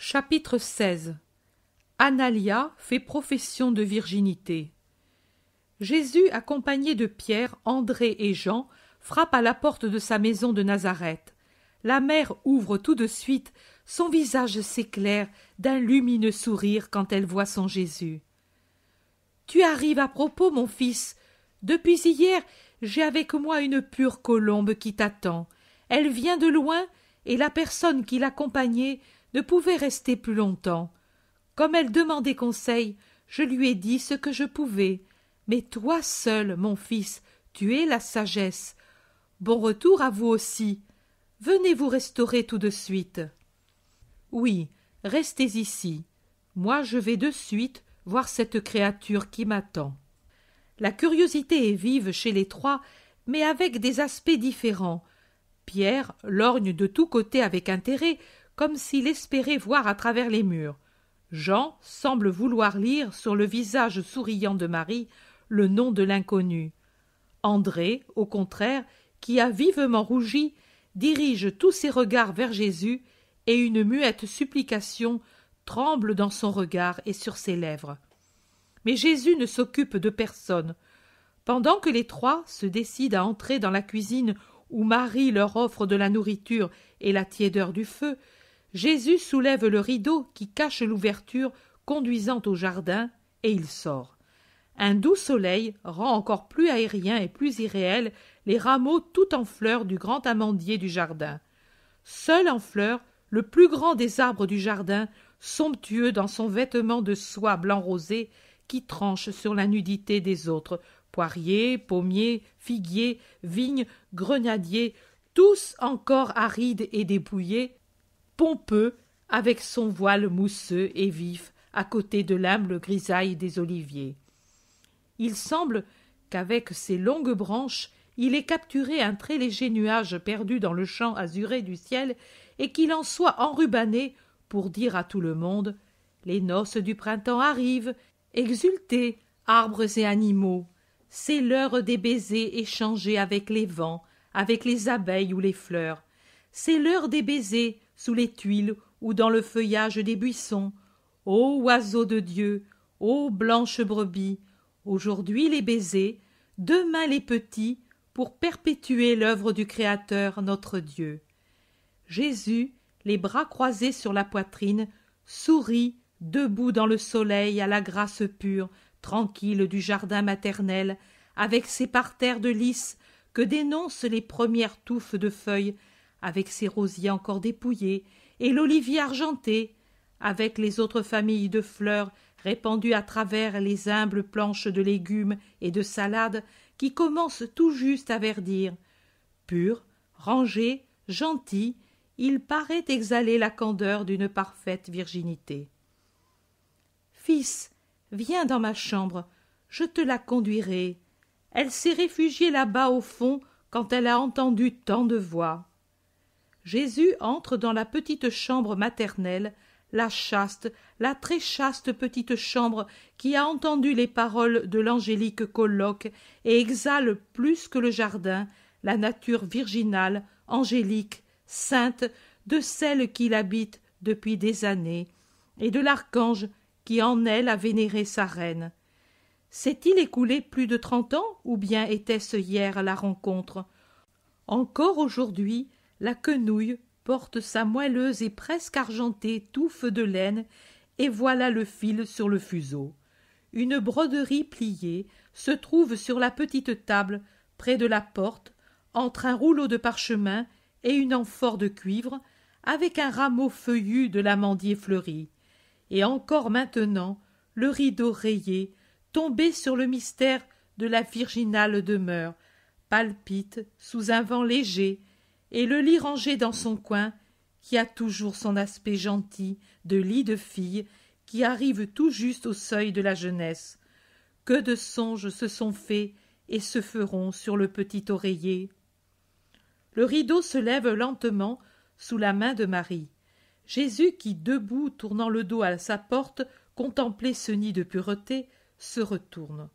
Chapitre XVI Analia fait profession de virginité. Jésus, accompagné de Pierre, André et Jean, frappe à la porte de sa maison de Nazareth. La mère ouvre tout de suite, son visage s'éclaire d'un lumineux sourire quand elle voit son Jésus. Tu arrives à propos, mon fils. Depuis hier, j'ai avec moi une pure colombe qui t'attend. Elle vient de loin, et la personne qui l'accompagnait ne pouvait rester plus longtemps. Comme elle demandait conseil, je lui ai dit ce que je pouvais. Mais toi seul, mon fils, tu es la sagesse. Bon retour à vous aussi. Venez vous restaurer tout de suite. Oui, restez ici. Moi je vais de suite voir cette créature qui m'attend. La curiosité est vive chez les trois, mais avec des aspects différents. Pierre lorgne de tous côtés avec intérêt, comme s'il espérait voir à travers les murs. Jean semble vouloir lire sur le visage souriant de Marie le nom de l'inconnu. André, au contraire, qui a vivement rougi, dirige tous ses regards vers Jésus, et une muette supplication tremble dans son regard et sur ses lèvres. Mais Jésus ne s'occupe de personne. Pendant que les trois se décident à entrer dans la cuisine où Marie leur offre de la nourriture et la tiédeur du feu, Jésus soulève le rideau qui cache l'ouverture conduisant au jardin, et il sort. Un doux soleil rend encore plus aérien et plus irréel les rameaux tout en fleurs du grand amandier du jardin. Seul en fleurs, le plus grand des arbres du jardin, somptueux dans son vêtement de soie blanc rosé qui tranche sur la nudité des autres, poiriers, pommiers, figuiers, vignes, grenadiers, tous encore arides et dépouillés, pompeux, avec son voile mousseux et vif, à côté de l'humble grisaille des oliviers. Il semble qu'avec ses longues branches, il ait capturé un très léger nuage perdu dans le champ azuré du ciel et qu'il en soit enrubanné pour dire à tout le monde Les noces du printemps arrivent, exultez, arbres et animaux, c'est l'heure des baisers échangés avec les vents, avec les abeilles ou les fleurs, c'est l'heure des baisers sous les tuiles ou dans le feuillage des buissons. Ô oiseau de Dieu, ô blanche brebis, aujourd'hui les baisers, demain les petits, pour perpétuer l'œuvre du Créateur notre Dieu. Jésus, les bras croisés sur la poitrine, sourit, debout dans le soleil, à la grâce pure, tranquille du jardin maternel, avec ses parterres de lys que dénoncent les premières touffes de feuilles avec ses rosiers encore dépouillés, et l'olivier argenté, avec les autres familles de fleurs répandues à travers les humbles planches de légumes et de salades qui commencent tout juste à verdir. Pur, rangé, gentil, il paraît exhaler la candeur d'une parfaite virginité. Fils, viens dans ma chambre, je te la conduirai. Elle s'est réfugiée là-bas au fond quand elle a entendu tant de voix. Jésus entre dans la petite chambre maternelle, la chaste, la très chaste petite chambre qui a entendu les paroles de l'angélique colloque et exhale plus que le jardin la nature virginale, angélique, sainte de celle qui l'habite depuis des années et de l'archange qui en elle a vénéré sa reine. S'est-il écoulé plus de trente ans ou bien était-ce hier la rencontre Encore aujourd'hui, la quenouille porte sa moelleuse et presque argentée touffe de laine, et voilà le fil sur le fuseau. Une broderie pliée se trouve sur la petite table près de la porte, entre un rouleau de parchemin et une amphore de cuivre, avec un rameau feuillu de l'amandier fleuri. Et encore maintenant, le rideau rayé, tombé sur le mystère de la virginale demeure, palpite sous un vent léger, et le lit rangé dans son coin, qui a toujours son aspect gentil de lit de fille qui arrive tout juste au seuil de la jeunesse. Que de songes se sont faits et se feront sur le petit oreiller. Le rideau se lève lentement sous la main de Marie. Jésus, qui debout, tournant le dos à sa porte, contemplait ce nid de pureté, se retourne.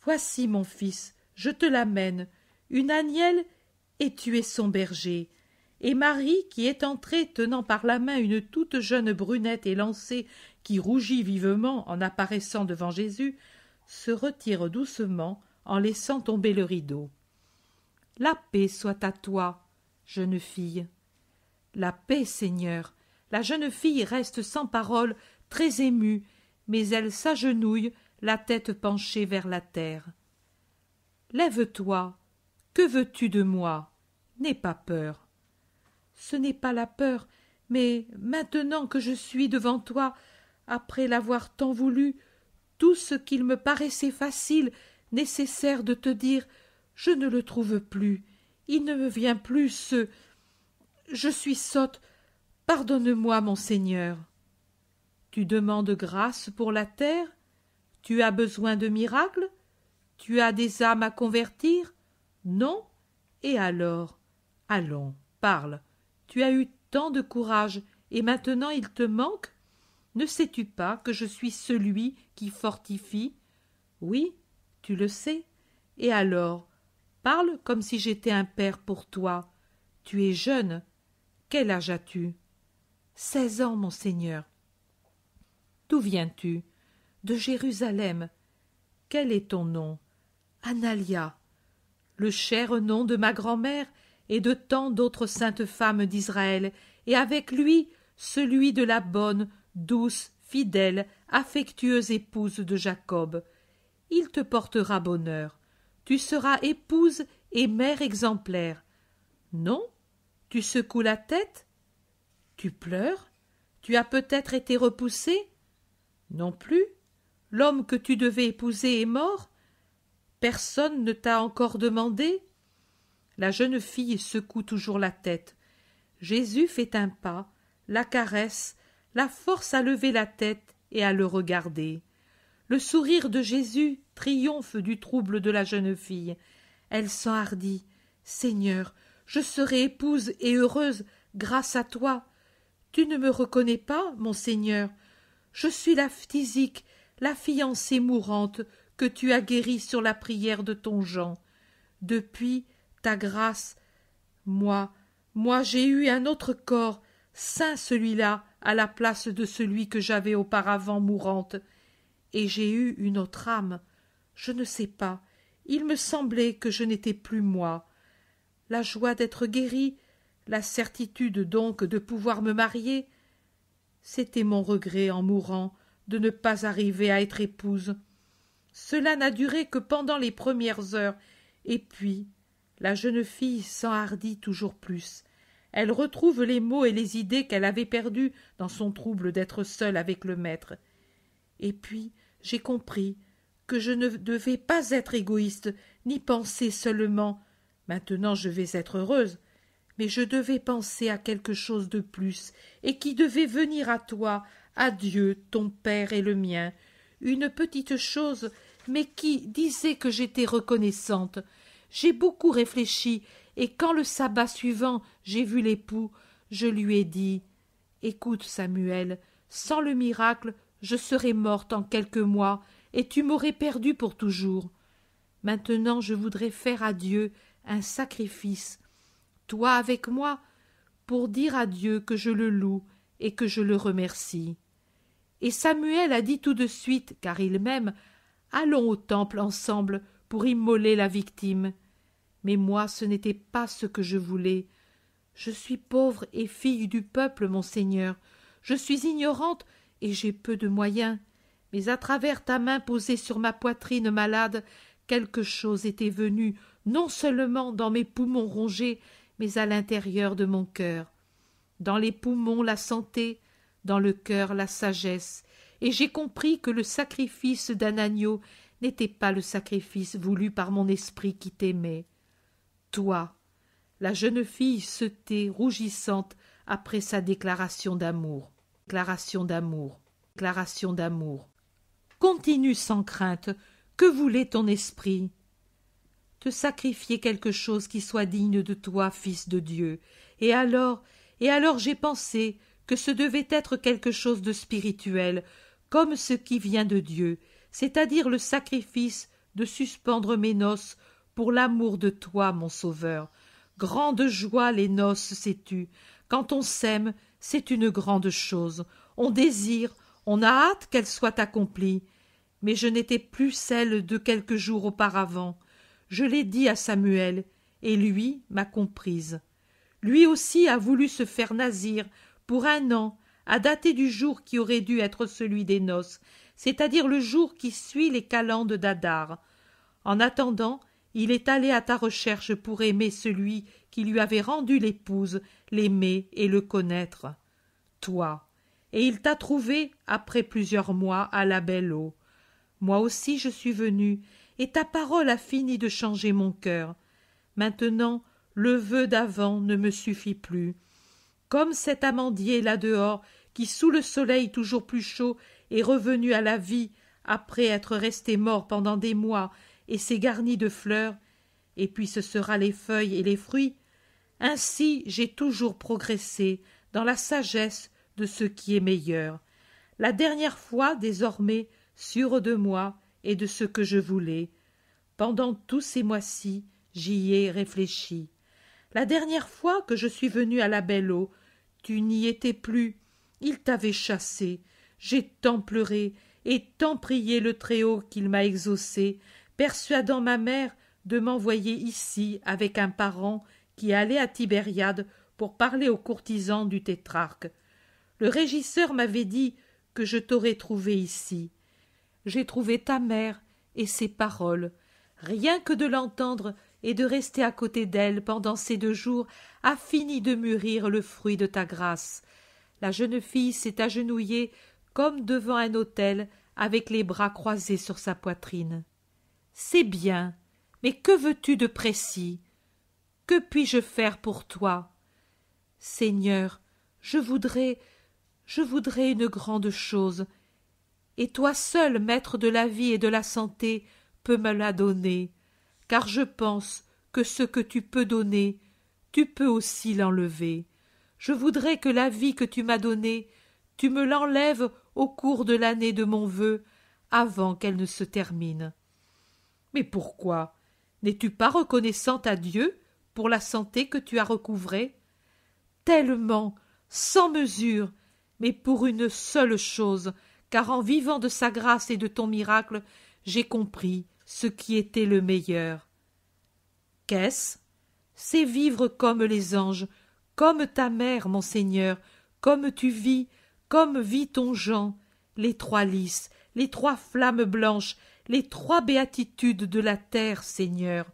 Voici, mon fils, je te l'amène, une agnelle et es son berger. Et Marie, qui est entrée tenant par la main une toute jeune brunette élancée qui rougit vivement en apparaissant devant Jésus, se retire doucement en laissant tomber le rideau. La paix soit à toi, jeune fille. La paix, Seigneur. La jeune fille reste sans parole, très émue, mais elle s'agenouille, la tête penchée vers la terre. Lève-toi, que veux-tu de moi N'aie pas peur. Ce n'est pas la peur, mais maintenant que je suis devant toi, après l'avoir tant voulu, tout ce qu'il me paraissait facile, nécessaire de te dire, je ne le trouve plus. Il ne me vient plus ce. Je suis sotte. Pardonne-moi, mon Seigneur. Tu demandes grâce pour la terre Tu as besoin de miracles Tu as des âmes à convertir Non Et alors Allons, parle. Tu as eu tant de courage, et maintenant il te manque? Ne sais tu pas que je suis celui qui fortifie? Oui, tu le sais. Et alors? Parle comme si j'étais un père pour toi. Tu es jeune. Quel âge as tu? Seize ans, mon Seigneur. D'où viens tu? De Jérusalem. Quel est ton nom? Analia. Le cher nom de ma grand mère et de tant d'autres saintes femmes d'Israël, et avec lui celui de la bonne, douce, fidèle, affectueuse épouse de Jacob. Il te portera bonheur. Tu seras épouse et mère exemplaire. Non Tu secoues la tête Tu pleures Tu as peut-être été repoussée Non plus L'homme que tu devais épouser est mort Personne ne t'a encore demandé la jeune fille secoue toujours la tête. Jésus fait un pas, la caresse, la force à lever la tête et à le regarder. Le sourire de Jésus triomphe du trouble de la jeune fille. Elle s'enhardit. Seigneur, je serai épouse et heureuse grâce à toi. Tu ne me reconnais pas, mon Seigneur. Je suis la physique, la fiancée mourante que tu as guérie sur la prière de ton Jean. Depuis, ta grâce. Moi, moi j'ai eu un autre corps, saint celui-là, à la place de celui que j'avais auparavant mourante, et j'ai eu une autre âme. Je ne sais pas, il me semblait que je n'étais plus moi. La joie d'être guérie, la certitude donc de pouvoir me marier, c'était mon regret en mourant de ne pas arriver à être épouse. Cela n'a duré que pendant les premières heures, et puis la jeune fille s'enhardit toujours plus. Elle retrouve les mots et les idées qu'elle avait perdues dans son trouble d'être seule avec le maître. Et puis, j'ai compris que je ne devais pas être égoïste, ni penser seulement. Maintenant, je vais être heureuse. Mais je devais penser à quelque chose de plus, et qui devait venir à toi, à Dieu, ton père et le mien. Une petite chose, mais qui disait que j'étais reconnaissante, j'ai beaucoup réfléchi, et quand le sabbat suivant j'ai vu l'époux, je lui ai dit Écoute, Samuel, sans le miracle, je serais morte en quelques mois, et tu m'aurais perdue pour toujours. Maintenant je voudrais faire à Dieu un sacrifice, toi avec moi, pour dire à Dieu que je le loue et que je le remercie. Et Samuel a dit tout de suite, car il m'aime, Allons au temple ensemble pour immoler la victime. Mais moi, ce n'était pas ce que je voulais. Je suis pauvre et fille du peuple, mon Seigneur. Je suis ignorante et j'ai peu de moyens. Mais à travers ta main posée sur ma poitrine malade, quelque chose était venu, non seulement dans mes poumons rongés, mais à l'intérieur de mon cœur. Dans les poumons la santé, dans le cœur la sagesse, et j'ai compris que le sacrifice d'un agneau n'était pas le sacrifice voulu par mon esprit qui t'aimait toi. La jeune fille se tait, rougissante, après sa déclaration d'amour. Déclaration d'amour. Déclaration d'amour. Continue sans crainte. Que voulait ton esprit? Te sacrifier quelque chose qui soit digne de toi, fils de Dieu. Et alors, et alors j'ai pensé que ce devait être quelque chose de spirituel, comme ce qui vient de Dieu, c'est-à-dire le sacrifice de suspendre mes noces pour l'amour de toi, mon sauveur. Grande joie les noces, sais-tu. Quand on s'aime, c'est une grande chose. On désire, on a hâte qu'elle soit accomplie. Mais je n'étais plus celle de quelques jours auparavant. Je l'ai dit à Samuel, et lui m'a comprise. Lui aussi a voulu se faire nazir pour un an, à dater du jour qui aurait dû être celui des noces, c'est-à-dire le jour qui suit les calendes d'Adar. En attendant, il est allé à ta recherche pour aimer celui qui lui avait rendu l'épouse, l'aimer et le connaître. Toi. Et il t'a trouvé après plusieurs mois à la belle eau. Moi aussi je suis venu, et ta parole a fini de changer mon cœur. Maintenant, le vœu d'avant ne me suffit plus. Comme cet amandier là dehors, qui sous le soleil toujours plus chaud est revenu à la vie après être resté mort pendant des mois et c'est garni de fleurs, et puis ce sera les feuilles et les fruits. Ainsi j'ai toujours progressé dans la sagesse de ce qui est meilleur. La dernière fois, désormais, sûre de moi et de ce que je voulais, pendant tous ces mois-ci, j'y ai réfléchi. La dernière fois que je suis venu à la belle eau, tu n'y étais plus. Il t'avait chassé. J'ai tant pleuré et tant prié le Très-Haut qu'il m'a exaucé, persuadant ma mère de m'envoyer ici avec un parent qui allait à Tibériade pour parler aux courtisans du tétrarque. Le régisseur m'avait dit que je t'aurais trouvé ici. J'ai trouvé ta mère et ses paroles. Rien que de l'entendre et de rester à côté d'elle pendant ces deux jours a fini de mûrir le fruit de ta grâce. La jeune fille s'est agenouillée comme devant un autel avec les bras croisés sur sa poitrine. C'est bien, mais que veux-tu de précis Que puis-je faire pour toi Seigneur, je voudrais, je voudrais une grande chose, et toi seul, maître de la vie et de la santé, peux me la donner, car je pense que ce que tu peux donner, tu peux aussi l'enlever. Je voudrais que la vie que tu m'as donnée, tu me l'enlèves au cours de l'année de mon vœu, avant qu'elle ne se termine. Mais pourquoi N'es-tu pas reconnaissante à Dieu pour la santé que tu as recouvrée Tellement, sans mesure, mais pour une seule chose, car en vivant de sa grâce et de ton miracle, j'ai compris ce qui était le meilleur. Qu'est-ce C'est vivre comme les anges, comme ta mère, mon Seigneur, comme tu vis, comme vit ton Jean, les trois lys, les trois flammes blanches, les trois béatitudes de la terre, Seigneur.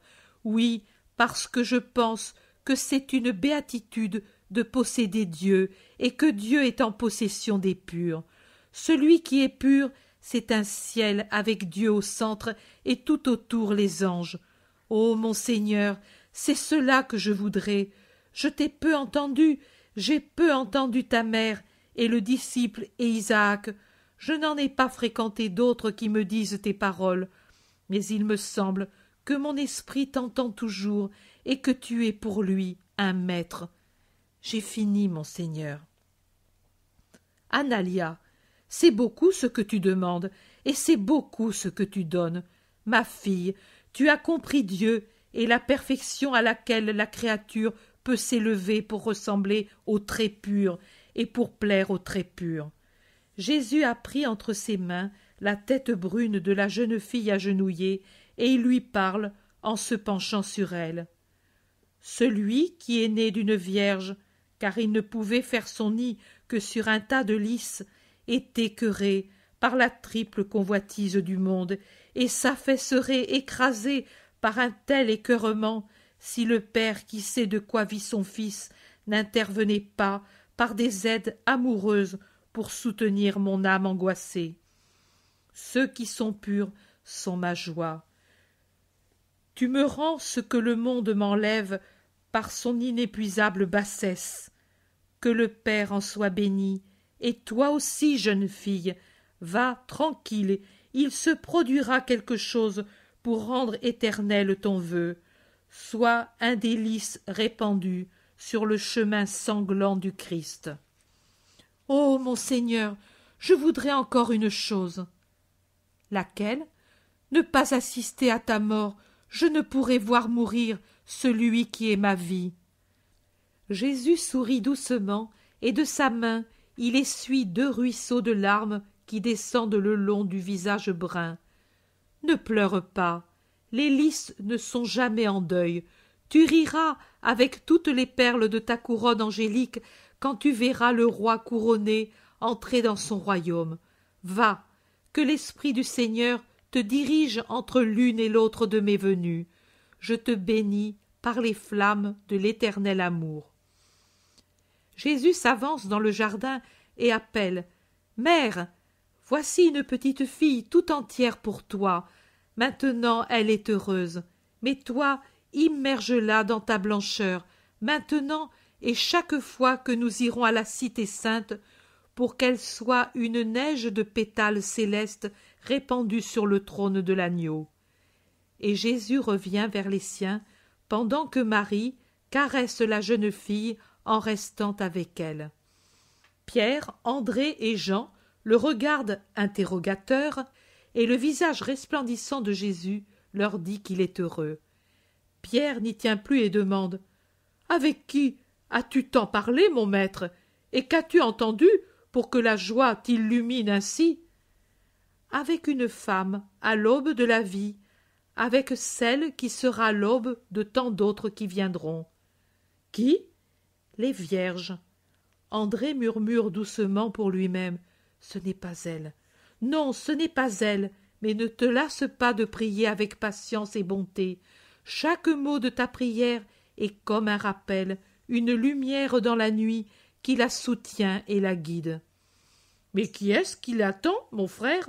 Oui, parce que je pense que c'est une béatitude de posséder Dieu, et que Dieu est en possession des purs. Celui qui est pur, c'est un ciel avec Dieu au centre et tout autour les anges. Ô oh, mon Seigneur, c'est cela que je voudrais. Je t'ai peu entendu, j'ai peu entendu ta mère, et le disciple et Isaac, je n'en ai pas fréquenté d'autres qui me disent tes paroles, mais il me semble que mon esprit t'entend toujours et que tu es pour lui un maître. J'ai fini, mon Seigneur. Analia, c'est beaucoup ce que tu demandes, et c'est beaucoup ce que tu donnes. Ma fille, tu as compris Dieu et la perfection à laquelle la créature peut s'élever pour ressembler au très pur et pour plaire au très pur. Jésus a pris entre ses mains la tête brune de la jeune fille agenouillée, et il lui parle en se penchant sur elle. Celui qui est né d'une vierge, car il ne pouvait faire son nid que sur un tas de lys, est écœuré par la triple convoitise du monde, et s'affaisserait écrasé par un tel écœurement si le Père qui sait de quoi vit son Fils n'intervenait pas par des aides amoureuses pour soutenir mon âme angoissée. Ceux qui sont purs sont ma joie. Tu me rends ce que le monde m'enlève par son inépuisable bassesse. Que le Père en soit béni, et toi aussi, jeune fille, va tranquille, il se produira quelque chose pour rendre éternel ton vœu. Sois un délice répandu sur le chemin sanglant du Christ. Ô oh, mon Seigneur, je voudrais encore une chose. Laquelle? Ne pas assister à ta mort, je ne pourrai voir mourir celui qui est ma vie. Jésus sourit doucement, et de sa main il essuie deux ruisseaux de larmes qui descendent le long du visage brun. Ne pleure pas, les lys ne sont jamais en deuil. Tu riras avec toutes les perles de ta couronne angélique quand tu verras le roi couronné entrer dans son royaume. Va, que l'Esprit du Seigneur te dirige entre l'une et l'autre de mes venues. Je te bénis par les flammes de l'éternel amour. Jésus s'avance dans le jardin et appelle Mère, voici une petite fille tout entière pour toi. Maintenant elle est heureuse. Mais toi, immerge-la dans ta blancheur. Maintenant et chaque fois que nous irons à la cité sainte, pour qu'elle soit une neige de pétales célestes répandue sur le trône de l'agneau. Et Jésus revient vers les siens, pendant que Marie caresse la jeune fille en restant avec elle. Pierre, André et Jean le regardent interrogateurs, et le visage resplendissant de Jésus leur dit qu'il est heureux. Pierre n'y tient plus et demande Avec qui As-tu tant parlé, mon maître Et qu'as-tu entendu pour que la joie t'illumine ainsi Avec une femme, à l'aube de la vie, avec celle qui sera l'aube de tant d'autres qui viendront. Qui Les vierges. André murmure doucement pour lui-même Ce n'est pas elle. Non, ce n'est pas elle, mais ne te lasse pas de prier avec patience et bonté. Chaque mot de ta prière est comme un rappel, une lumière dans la nuit qui la soutient et la guide. Mais qui est-ce qui l'attend, mon frère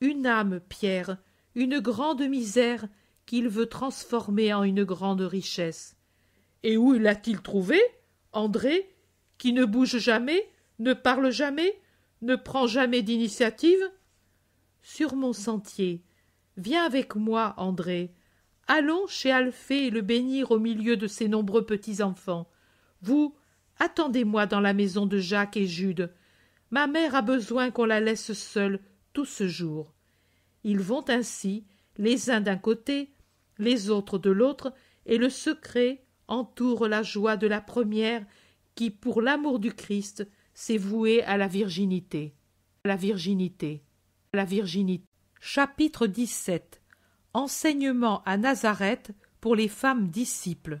Une âme, Pierre, une grande misère qu'il veut transformer en une grande richesse. Et où l'a-t-il trouvé André, qui ne bouge jamais, ne parle jamais, ne prend jamais d'initiative Sur mon sentier. Viens avec moi, André. Allons chez Alphée et le bénir au milieu de ses nombreux petits-enfants. Vous, attendez-moi dans la maison de Jacques et Jude. Ma mère a besoin qu'on la laisse seule tout ce jour. Ils vont ainsi, les uns d'un côté, les autres de l'autre, et le secret entoure la joie de la première qui, pour l'amour du Christ, s'est vouée à la virginité. La virginité. La virginité. Chapitre Enseignement à Nazareth pour les femmes disciples.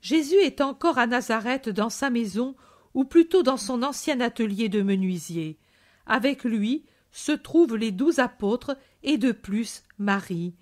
Jésus est encore à Nazareth dans sa maison, ou plutôt dans son ancien atelier de menuisier. Avec lui se trouvent les douze apôtres et de plus Marie.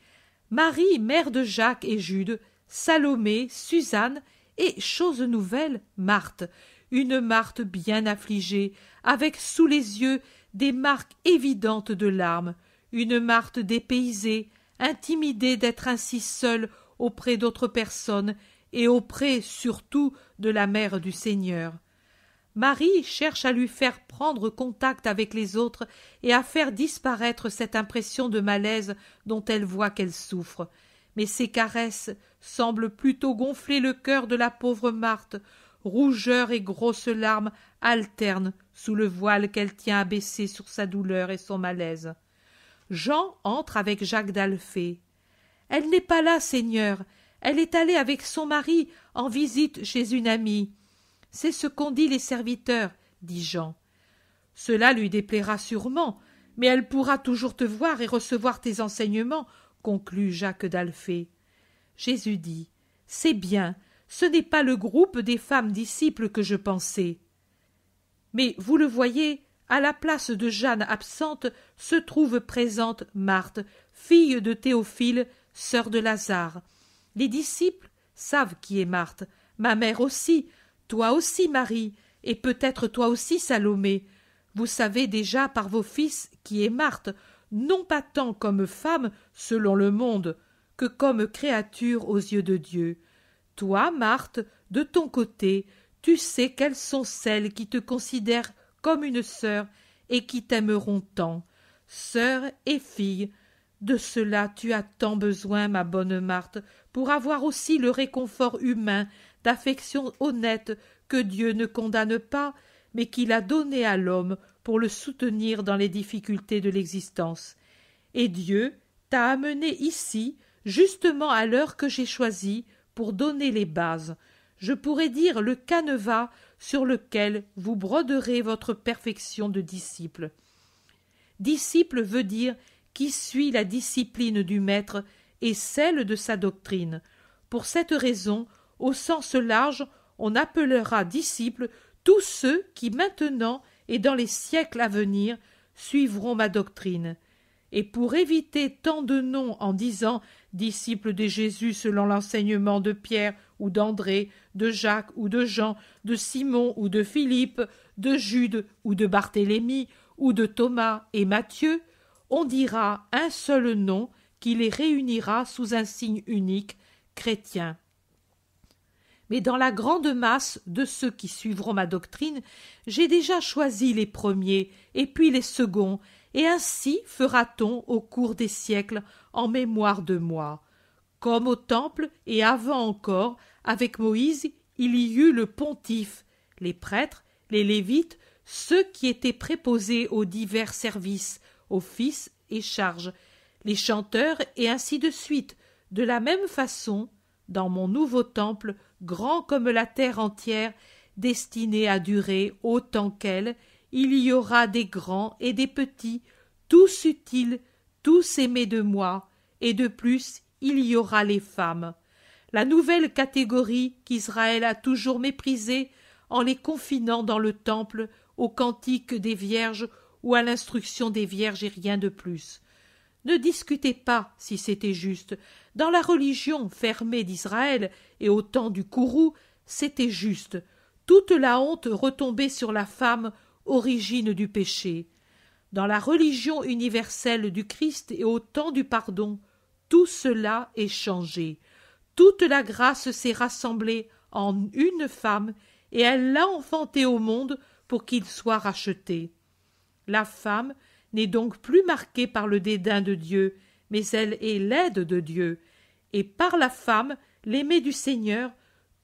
Marie, mère de Jacques et Jude, Salomé, Suzanne et, chose nouvelle, Marthe, une Marthe bien affligée, avec sous les yeux des marques évidentes de larmes, une Marthe dépaysée, intimidée d'être ainsi seule auprès d'autres personnes et auprès surtout de la mère du Seigneur. Marie cherche à lui faire prendre contact avec les autres et à faire disparaître cette impression de malaise dont elle voit qu'elle souffre. Mais ses caresses semblent plutôt gonfler le cœur de la pauvre Marthe, rougeur et grosses larmes alternent sous le voile qu'elle tient abaissé sur sa douleur et son malaise. Jean entre avec Jacques d'Alphée. Elle n'est pas là, Seigneur. Elle est allée avec son mari en visite chez une amie. C'est ce qu'ont dit les serviteurs, dit Jean. Cela lui déplaira sûrement, mais elle pourra toujours te voir et recevoir tes enseignements, conclut Jacques d'Alphée. Jésus dit. C'est bien, ce n'est pas le groupe des femmes disciples que je pensais. Mais vous le voyez, à la place de Jeanne absente, se trouve présente Marthe, fille de Théophile, sœur de Lazare. Les disciples savent qui est Marthe, ma mère aussi, toi aussi, Marie, et peut-être toi aussi, Salomé. Vous savez déjà par vos fils qui est Marthe, non pas tant comme femme selon le monde, que comme créature aux yeux de Dieu. Toi, Marthe, de ton côté, tu sais quelles sont celles qui te considèrent comme une sœur et qui t'aimeront tant, sœur et fille. De cela tu as tant besoin, ma bonne Marthe, pour avoir aussi le réconfort humain d'affection honnête que Dieu ne condamne pas, mais qu'il a donné à l'homme pour le soutenir dans les difficultés de l'existence. Et Dieu t'a amené ici, justement à l'heure que j'ai choisie, pour donner les bases, je pourrais dire le canevas sur lequel vous broderez votre perfection de disciple. Disciple veut dire qui suit la discipline du Maître et celle de sa doctrine. Pour cette raison, au sens large, on appellera disciple » tous ceux qui maintenant et dans les siècles à venir suivront ma doctrine. Et pour éviter tant de noms en disant disciples de Jésus selon l'enseignement de Pierre ou d'André, de Jacques ou de Jean, de Simon ou de Philippe, de Jude ou de Barthélemy, ou de Thomas et Matthieu, on dira un seul nom qui les réunira sous un signe unique, chrétien. Mais dans la grande masse de ceux qui suivront ma doctrine, j'ai déjà choisi les premiers, et puis les seconds, et ainsi fera-t-on au cours des siècles en mémoire de moi. Comme au temple et avant encore, avec Moïse, il y eut le pontife, les prêtres, les lévites, ceux qui étaient préposés aux divers services, offices et charges, les chanteurs et ainsi de suite. De la même façon, dans mon nouveau temple, grand comme la terre entière, destiné à durer autant qu'elle, il y aura des grands et des petits, tous utiles, tous aimés de moi, et de plus il y aura les femmes. La nouvelle catégorie qu'Israël a toujours méprisée en les confinant dans le temple, aux cantiques des vierges ou à l'instruction des vierges et rien de plus. Ne discutez pas si c'était juste. Dans la religion fermée d'Israël et au temps du courroux, c'était juste. Toute la honte retombait sur la femme origine du péché. Dans la religion universelle du Christ et au temps du pardon, tout cela est changé. Toute la grâce s'est rassemblée en une femme et elle l'a enfanté au monde pour qu'il soit racheté. La femme n'est donc plus marquée par le dédain de Dieu, mais elle est l'aide de Dieu. Et par la femme, l'aimée du Seigneur,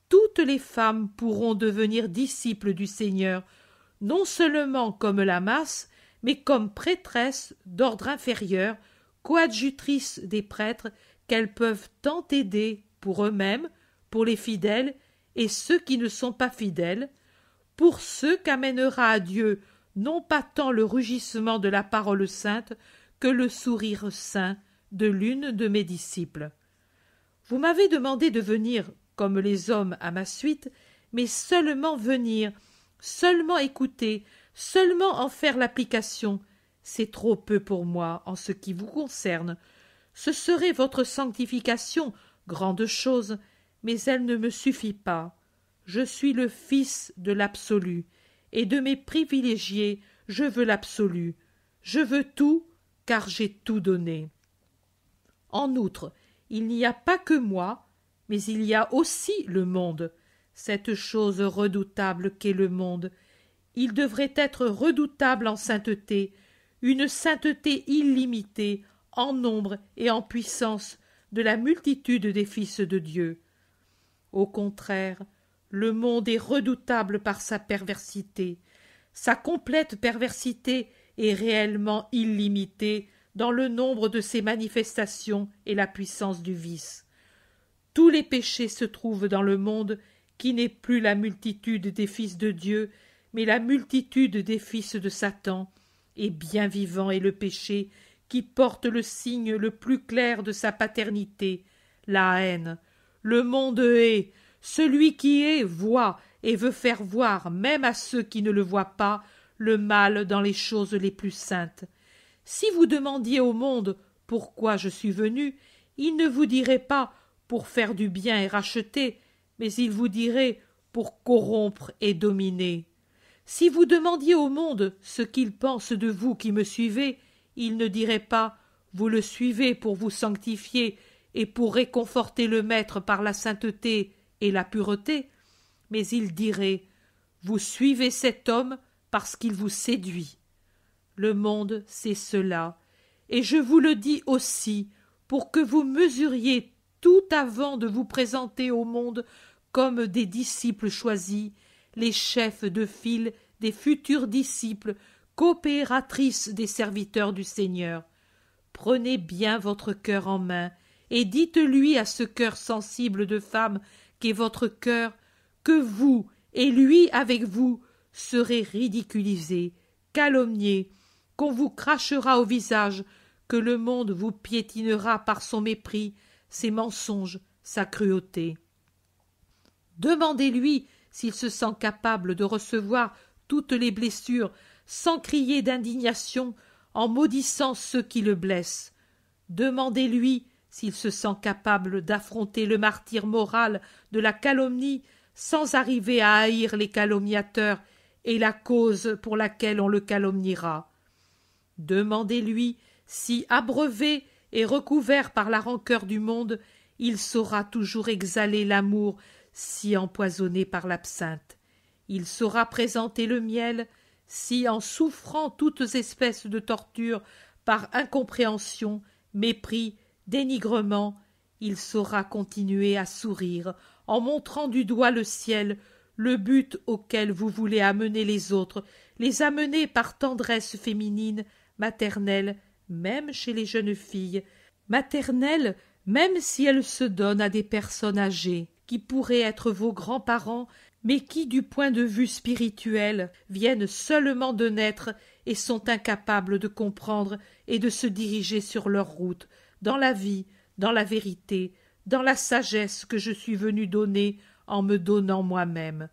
toutes les femmes pourront devenir disciples du Seigneur non seulement comme la masse, mais comme prêtresse d'ordre inférieur, coadjutrice des prêtres qu'elles peuvent tant aider pour eux-mêmes, pour les fidèles et ceux qui ne sont pas fidèles, pour ceux qu'amènera à Dieu non pas tant le rugissement de la parole sainte que le sourire saint de l'une de mes disciples. Vous m'avez demandé de venir, comme les hommes à ma suite, mais seulement venir, seulement écouter, seulement en faire l'application, c'est trop peu pour moi en ce qui vous concerne. Ce serait votre sanctification, grande chose, mais elle ne me suffit pas. Je suis le fils de l'absolu, et de mes privilégiés, je veux l'absolu. Je veux tout, car j'ai tout donné. En outre, il n'y a pas que moi, mais il y a aussi le monde cette chose redoutable qu'est le monde. Il devrait être redoutable en sainteté, une sainteté illimitée, en nombre et en puissance, de la multitude des fils de Dieu. Au contraire, le monde est redoutable par sa perversité. Sa complète perversité est réellement illimitée dans le nombre de ses manifestations et la puissance du vice. Tous les péchés se trouvent dans le monde qui n'est plus la multitude des fils de Dieu, mais la multitude des fils de Satan, et bien vivant est le péché, qui porte le signe le plus clair de sa paternité, la haine. Le monde est, celui qui est voit et veut faire voir, même à ceux qui ne le voient pas, le mal dans les choses les plus saintes. Si vous demandiez au monde pourquoi je suis venu, il ne vous dirait pas pour faire du bien et racheter, mais il vous dirait pour corrompre et dominer. Si vous demandiez au monde ce qu'il pense de vous qui me suivez, il ne dirait pas vous le suivez pour vous sanctifier et pour réconforter le Maître par la sainteté et la pureté, mais il dirait vous suivez cet homme parce qu'il vous séduit. Le monde, c'est cela, et je vous le dis aussi, pour que vous mesuriez tout avant de vous présenter au monde comme des disciples choisis, les chefs de file des futurs disciples, coopératrices des serviteurs du Seigneur. Prenez bien votre cœur en main, et dites-lui à ce cœur sensible de femme qu'est votre cœur, que vous, et lui avec vous, serez ridiculisés, calomniés, qu'on vous crachera au visage, que le monde vous piétinera par son mépris, ses mensonges, sa cruauté. Demandez-lui s'il se sent capable de recevoir toutes les blessures sans crier d'indignation en maudissant ceux qui le blessent. Demandez-lui s'il se sent capable d'affronter le martyr moral de la calomnie sans arriver à haïr les calomniateurs et la cause pour laquelle on le calomniera. Demandez-lui si, abreuvé et recouvert par la rancœur du monde, il saura toujours exhaler l'amour si empoisonné par l'absinthe. Il saura présenter le miel, si, en souffrant toutes espèces de tortures par incompréhension, mépris, dénigrement, il saura continuer à sourire en montrant du doigt le ciel, le but auquel vous voulez amener les autres, les amener par tendresse féminine, maternelle, même chez les jeunes filles, maternelle même si elle se donne à des personnes âgées qui pourraient être vos grands-parents, mais qui, du point de vue spirituel, viennent seulement de naître et sont incapables de comprendre et de se diriger sur leur route, dans la vie, dans la vérité, dans la sagesse que je suis venu donner en me donnant moi-même.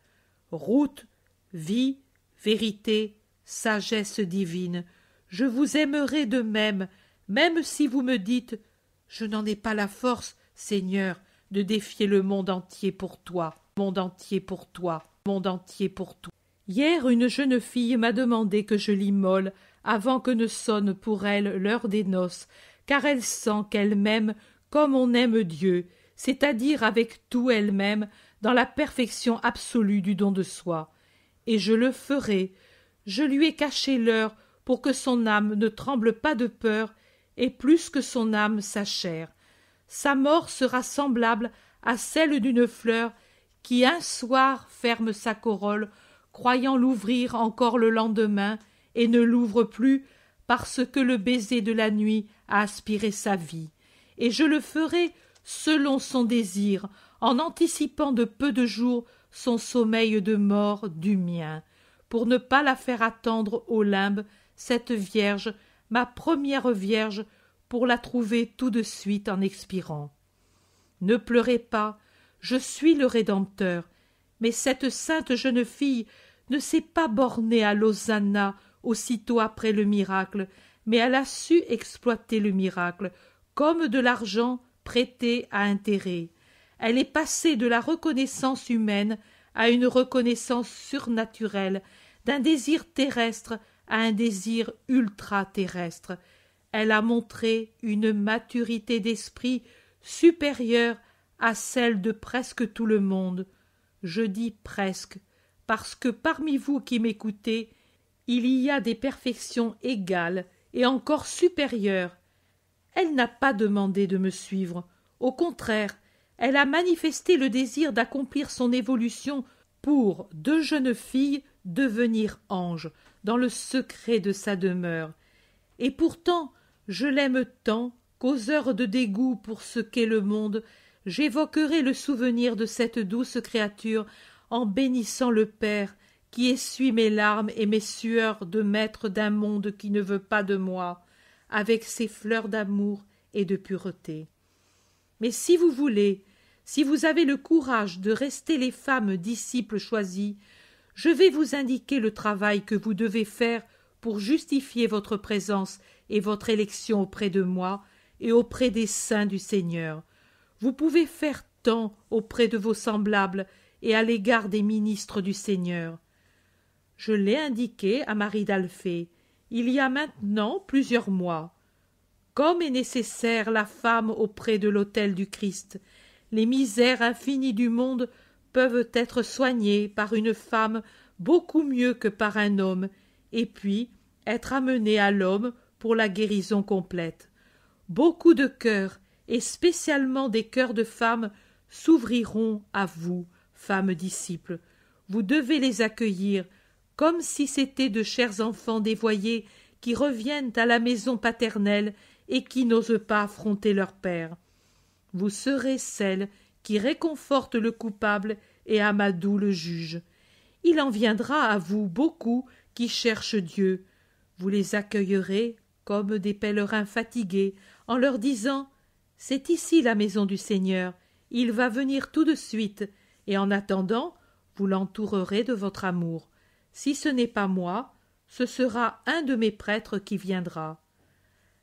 Route, vie, vérité, sagesse divine, je vous aimerai de même, même si vous me dites Je n'en ai pas la force, Seigneur, de défier le monde entier pour toi, monde entier pour toi, monde entier pour toi. Hier, une jeune fille m'a demandé que je l'immole avant que ne sonne pour elle l'heure des noces, car elle sent qu'elle m'aime comme on aime Dieu, c'est-à-dire avec tout elle-même, dans la perfection absolue du don de soi. Et je le ferai. Je lui ai caché l'heure pour que son âme ne tremble pas de peur, et plus que son âme sa chair sa mort sera semblable à celle d'une fleur qui un soir ferme sa corolle, croyant l'ouvrir encore le lendemain, et ne l'ouvre plus parce que le baiser de la nuit a aspiré sa vie. Et je le ferai selon son désir, en anticipant de peu de jours son sommeil de mort du mien, pour ne pas la faire attendre au limbe, cette vierge, ma première vierge pour la trouver tout de suite en expirant. Ne pleurez pas, je suis le Rédempteur, mais cette sainte jeune fille ne s'est pas bornée à l'Hosanna aussitôt après le miracle, mais elle a su exploiter le miracle, comme de l'argent prêté à intérêt. Elle est passée de la reconnaissance humaine à une reconnaissance surnaturelle, d'un désir terrestre à un désir ultra-terrestre elle a montré une maturité d'esprit supérieure à celle de presque tout le monde. Je dis presque, parce que parmi vous qui m'écoutez, il y a des perfections égales et encore supérieures. Elle n'a pas demandé de me suivre. Au contraire, elle a manifesté le désir d'accomplir son évolution pour, de jeune fille, devenir ange, dans le secret de sa demeure. Et pourtant, je l'aime tant qu'aux heures de dégoût pour ce qu'est le monde, j'évoquerai le souvenir de cette douce créature en bénissant le Père qui essuie mes larmes et mes sueurs de maître d'un monde qui ne veut pas de moi, avec ses fleurs d'amour et de pureté. Mais si vous voulez, si vous avez le courage de rester les femmes disciples choisies, je vais vous indiquer le travail que vous devez faire pour justifier votre présence et votre élection auprès de moi et auprès des saints du Seigneur. Vous pouvez faire tant auprès de vos semblables et à l'égard des ministres du Seigneur. Je l'ai indiqué à Marie d'Alphée, il y a maintenant plusieurs mois. Comme est nécessaire la femme auprès de l'autel du Christ, les misères infinies du monde peuvent être soignées par une femme beaucoup mieux que par un homme, et puis être amenées à l'homme pour la guérison complète. Beaucoup de cœurs, et spécialement des cœurs de femmes, s'ouvriront à vous, femmes disciples. Vous devez les accueillir comme si c'était de chers enfants dévoyés qui reviennent à la maison paternelle et qui n'osent pas affronter leur père. Vous serez celles qui réconforte le coupable et Amadou le juge. Il en viendra à vous beaucoup qui cherchent Dieu. Vous les accueillerez comme des pèlerins fatigués, en leur disant C'est ici la maison du Seigneur, il va venir tout de suite, et en attendant, vous l'entourerez de votre amour. Si ce n'est pas moi, ce sera un de mes prêtres qui viendra.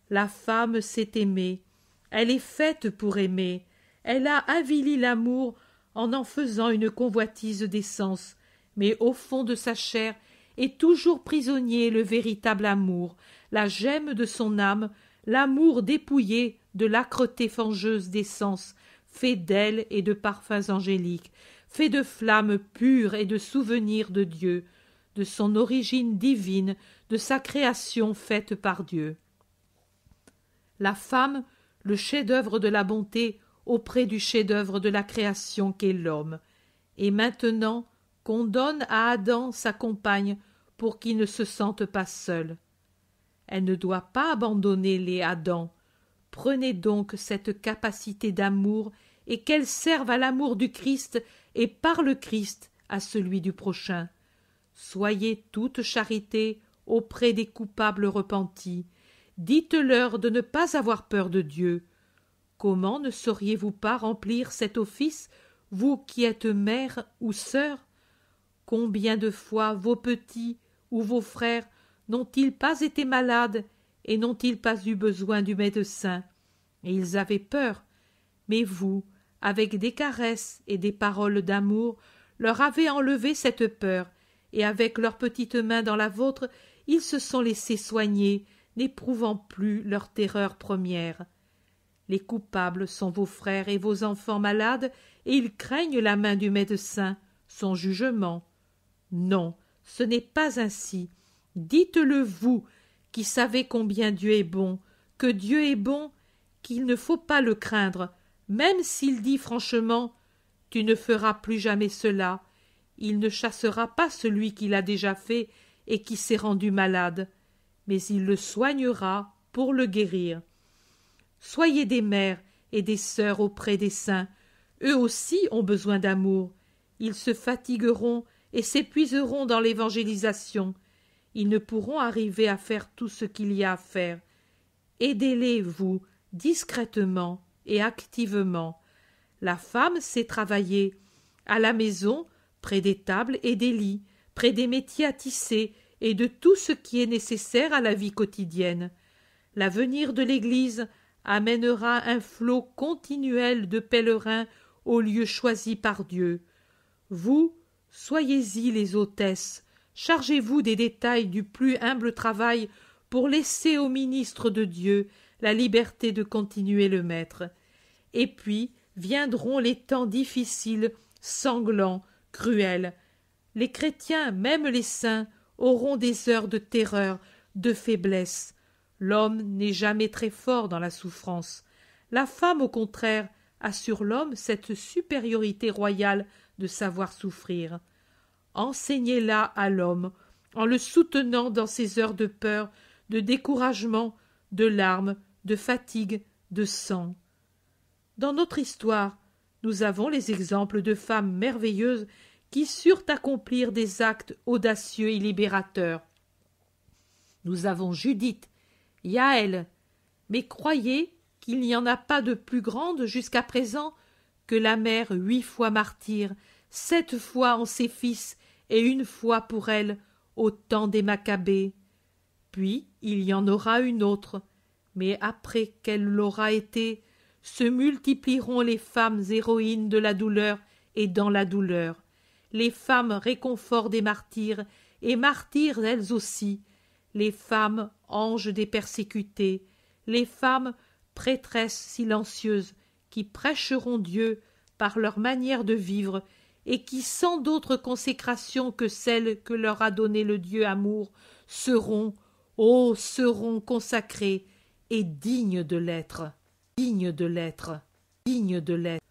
La femme s'est aimée, elle est faite pour aimer, elle a avili l'amour en en faisant une convoitise des sens, mais au fond de sa chair est toujours prisonnier le véritable amour, la gemme de son âme, l'amour dépouillé de l'âcreté fangeuse des sens, fait d'ailes et de parfums angéliques, fait de flammes pures et de souvenirs de Dieu, de son origine divine, de sa création faite par Dieu. La femme, le chef-d'œuvre de la bonté auprès du chef-d'œuvre de la création qu'est l'homme. Et maintenant, qu'on donne à Adam sa compagne pour qu'il ne se sente pas seul. Elle ne doit pas abandonner les Adam. Prenez donc cette capacité d'amour et qu'elle serve à l'amour du Christ et par le Christ à celui du prochain. Soyez toute charité auprès des coupables repentis. Dites-leur de ne pas avoir peur de Dieu. Comment ne sauriez-vous pas remplir cet office, vous qui êtes mère ou sœur Combien de fois vos petits ou vos frères n'ont-ils pas été malades et n'ont-ils pas eu besoin du médecin Et ils avaient peur. Mais vous, avec des caresses et des paroles d'amour, leur avez enlevé cette peur, et avec leurs petites mains dans la vôtre, ils se sont laissés soigner, n'éprouvant plus leur terreur première. Les coupables sont vos frères et vos enfants malades, et ils craignent la main du médecin, son jugement. Non, ce n'est pas ainsi. Dites-le vous, qui savez combien Dieu est bon, que Dieu est bon, qu'il ne faut pas le craindre, même s'il dit franchement Tu ne feras plus jamais cela. Il ne chassera pas celui qui l'a déjà fait et qui s'est rendu malade, mais il le soignera pour le guérir. Soyez des mères et des sœurs auprès des saints. Eux aussi ont besoin d'amour. Ils se fatigueront et s'épuiseront dans l'évangélisation. Ils ne pourront arriver à faire tout ce qu'il y a à faire. Aidez-les, vous, discrètement et activement. La femme sait travailler. À la maison, près des tables et des lits, près des métiers à tisser et de tout ce qui est nécessaire à la vie quotidienne. L'avenir de l'Église amènera un flot continuel de pèlerins au lieu choisi par Dieu. Vous, soyez-y les hôtesses, Chargez-vous des détails du plus humble travail pour laisser au ministre de Dieu la liberté de continuer le maître. Et puis viendront les temps difficiles, sanglants, cruels. Les chrétiens, même les saints, auront des heures de terreur, de faiblesse. L'homme n'est jamais très fort dans la souffrance. La femme, au contraire, a sur l'homme cette supériorité royale de savoir souffrir enseignez-la à l'homme, en le soutenant dans ses heures de peur, de découragement, de larmes, de fatigue, de sang. Dans notre histoire, nous avons les exemples de femmes merveilleuses qui surent accomplir des actes audacieux et libérateurs. Nous avons Judith, Yaël, mais croyez qu'il n'y en a pas de plus grande jusqu'à présent que la mère huit fois martyre, sept fois en ses fils et une fois pour elle au temps des Maccabées. Puis il y en aura une autre, mais après qu'elle l'aura été, se multiplieront les femmes héroïnes de la douleur et dans la douleur, les femmes réconfort des martyrs et martyrs elles aussi, les femmes anges des persécutés, les femmes prêtresses silencieuses qui prêcheront Dieu par leur manière de vivre et qui, sans d'autre consécration que celle que leur a donnée le Dieu amour, seront, oh, seront consacrés et dignes de l'être, dignes de l'être, dignes de l'être.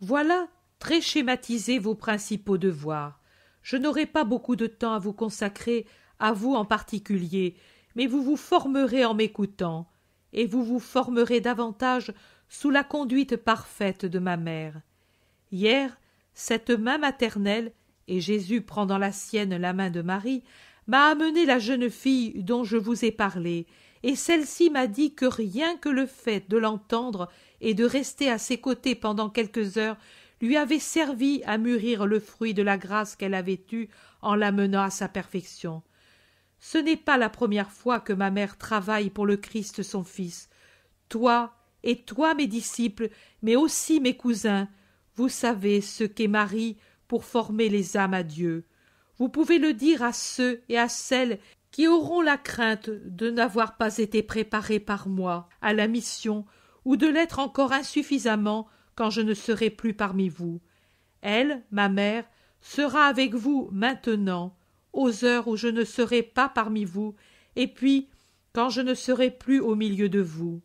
Voilà, très schématisés vos principaux devoirs. Je n'aurai pas beaucoup de temps à vous consacrer, à vous en particulier, mais vous vous formerez en m'écoutant, et vous vous formerez davantage sous la conduite parfaite de ma mère. Hier, cette main maternelle, et Jésus prend dans la sienne la main de Marie, m'a amené la jeune fille dont je vous ai parlé, et celle-ci m'a dit que rien que le fait de l'entendre et de rester à ses côtés pendant quelques heures lui avait servi à mûrir le fruit de la grâce qu'elle avait eue en l'amenant à sa perfection. Ce n'est pas la première fois que ma mère travaille pour le Christ son Fils. Toi, et toi mes disciples, mais aussi mes cousins, vous savez ce qu'est Marie pour former les âmes à Dieu. Vous pouvez le dire à ceux et à celles qui auront la crainte de n'avoir pas été préparés par moi à la mission ou de l'être encore insuffisamment quand je ne serai plus parmi vous. Elle, ma mère, sera avec vous maintenant, aux heures où je ne serai pas parmi vous, et puis quand je ne serai plus au milieu de vous.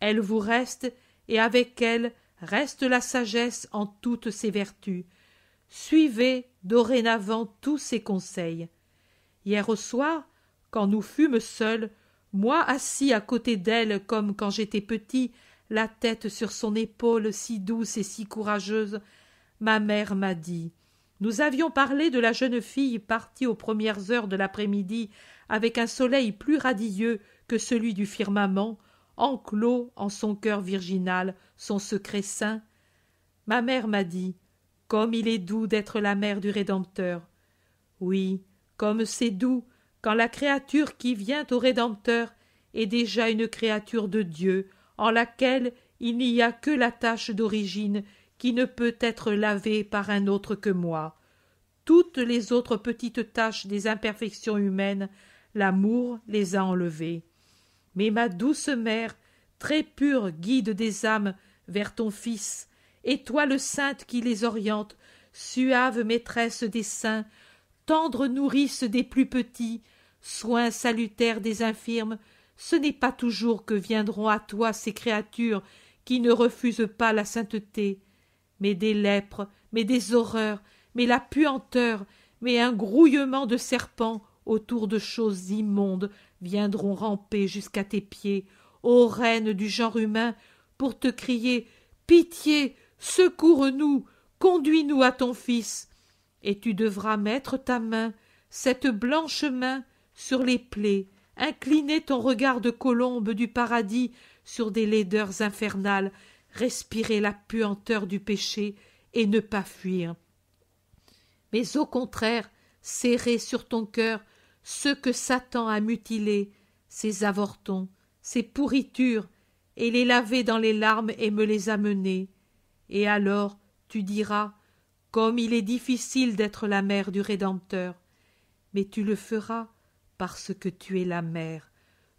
Elle vous reste, et avec elle reste la sagesse en toutes ses vertus. Suivez dorénavant tous ses conseils. Hier au soir, quand nous fûmes seuls, moi assis à côté d'elle comme quand j'étais petit, la tête sur son épaule si douce et si courageuse, ma mère m'a dit nous avions parlé de la jeune fille partie aux premières heures de l'après-midi avec un soleil plus radieux que celui du firmament, enclos en son cœur virginal son secret saint ma mère m'a dit comme il est doux d'être la mère du rédempteur oui comme c'est doux quand la créature qui vient au rédempteur est déjà une créature de dieu en laquelle il n'y a que la tâche d'origine qui ne peut être lavée par un autre que moi toutes les autres petites tâches des imperfections humaines l'amour les a enlevées mais ma douce mère, très pure guide des âmes vers ton Fils, et toi le sainte qui les oriente, suave maîtresse des saints, tendre nourrice des plus petits, soins salutaires des infirmes, ce n'est pas toujours que viendront à toi ces créatures qui ne refusent pas la sainteté, mais des lèpres, mais des horreurs, mais la puanteur, mais un grouillement de serpents autour de choses immondes viendront ramper jusqu'à tes pieds, ô reine du genre humain, pour te crier Pitié, secours-nous, conduis-nous à ton fils. Et tu devras mettre ta main, cette blanche main, sur les plaies, incliner ton regard de colombe du paradis sur des laideurs infernales, respirer la puanteur du péché et ne pas fuir. Mais au contraire, serrer sur ton cœur ceux que Satan a mutilés, ces avortons, ces pourritures, et les laver dans les larmes et me les amener. Et alors tu diras, comme il est difficile d'être la mère du Rédempteur, mais tu le feras parce que tu es la mère.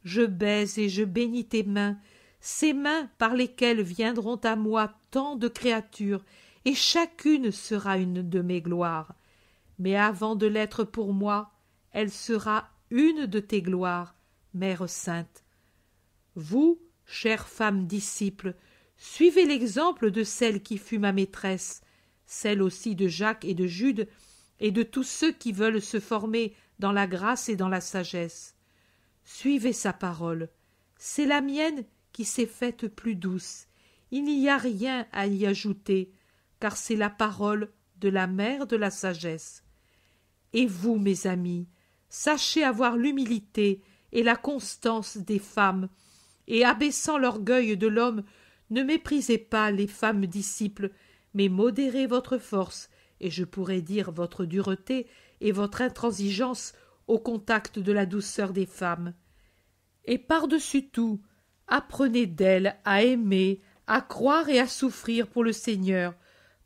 Je baise et je bénis tes mains, ces mains par lesquelles viendront à moi tant de créatures, et chacune sera une de mes gloires. Mais avant de l'être pour moi, elle sera une de tes gloires, Mère sainte. Vous, chère femme disciple, suivez l'exemple de celle qui fut ma maîtresse, celle aussi de Jacques et de Jude, et de tous ceux qui veulent se former dans la grâce et dans la sagesse. Suivez sa parole. C'est la mienne qui s'est faite plus douce. Il n'y a rien à y ajouter, car c'est la parole de la mère de la sagesse. Et vous, mes amis, Sachez avoir l'humilité et la constance des femmes, et abaissant l'orgueil de l'homme, ne méprisez pas les femmes disciples, mais modérez votre force, et je pourrais dire votre dureté et votre intransigeance au contact de la douceur des femmes. Et par-dessus tout, apprenez d'elles à aimer, à croire et à souffrir pour le Seigneur,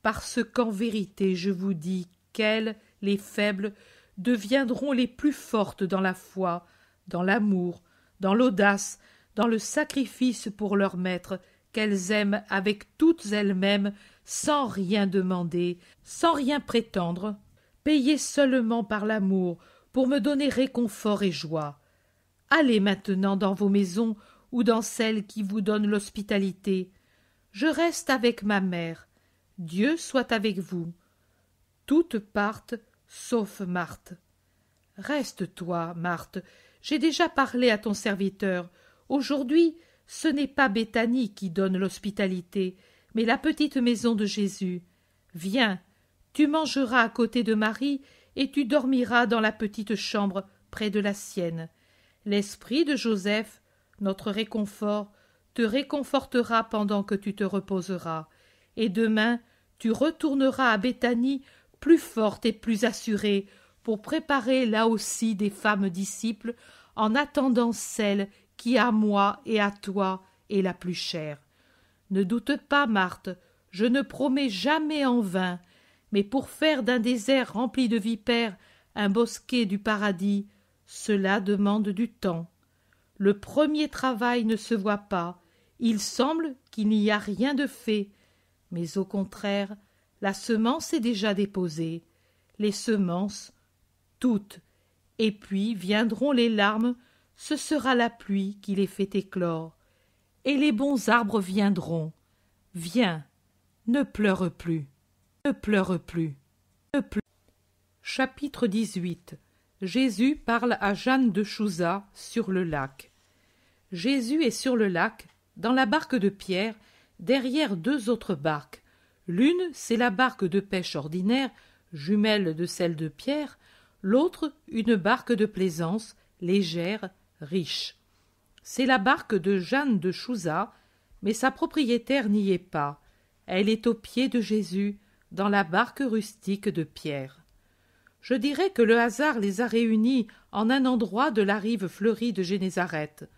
parce qu'en vérité je vous dis qu'elles, les faibles, deviendront les plus fortes dans la foi, dans l'amour, dans l'audace, dans le sacrifice pour leur maître, qu'elles aiment avec toutes elles-mêmes, sans rien demander, sans rien prétendre, payées seulement par l'amour, pour me donner réconfort et joie. Allez maintenant dans vos maisons ou dans celles qui vous donnent l'hospitalité. Je reste avec ma mère. Dieu soit avec vous. Toutes partent sauf Marthe. Reste toi, Marthe, j'ai déjà parlé à ton serviteur. Aujourd'hui ce n'est pas Béthanie qui donne l'hospitalité, mais la petite maison de Jésus. Viens, tu mangeras à côté de Marie, et tu dormiras dans la petite chambre près de la sienne. L'esprit de Joseph, notre réconfort, te réconfortera pendant que tu te reposeras, et demain tu retourneras à Béthanie plus forte et plus assurée, pour préparer là aussi des femmes disciples, en attendant celle qui à moi et à toi est la plus chère. Ne doute pas, Marthe, je ne promets jamais en vain, mais pour faire d'un désert rempli de vipères un bosquet du paradis, cela demande du temps. Le premier travail ne se voit pas, il semble qu'il n'y a rien de fait, mais au contraire, la semence est déjà déposée, les semences, toutes, et puis viendront les larmes, ce sera la pluie qui les fait éclore, et les bons arbres viendront. Viens, ne pleure plus, ne pleure plus, ne pleure. Chapitre 18 Jésus parle à Jeanne de Chouza sur le lac. Jésus est sur le lac, dans la barque de Pierre, derrière deux autres barques, L'une, c'est la barque de pêche ordinaire, jumelle de celle de Pierre, l'autre, une barque de plaisance, légère, riche. C'est la barque de Jeanne de Chouza, mais sa propriétaire n'y est pas. Elle est au pied de Jésus, dans la barque rustique de Pierre. Je dirais que le hasard les a réunis en un endroit de la rive fleurie de Génézareth.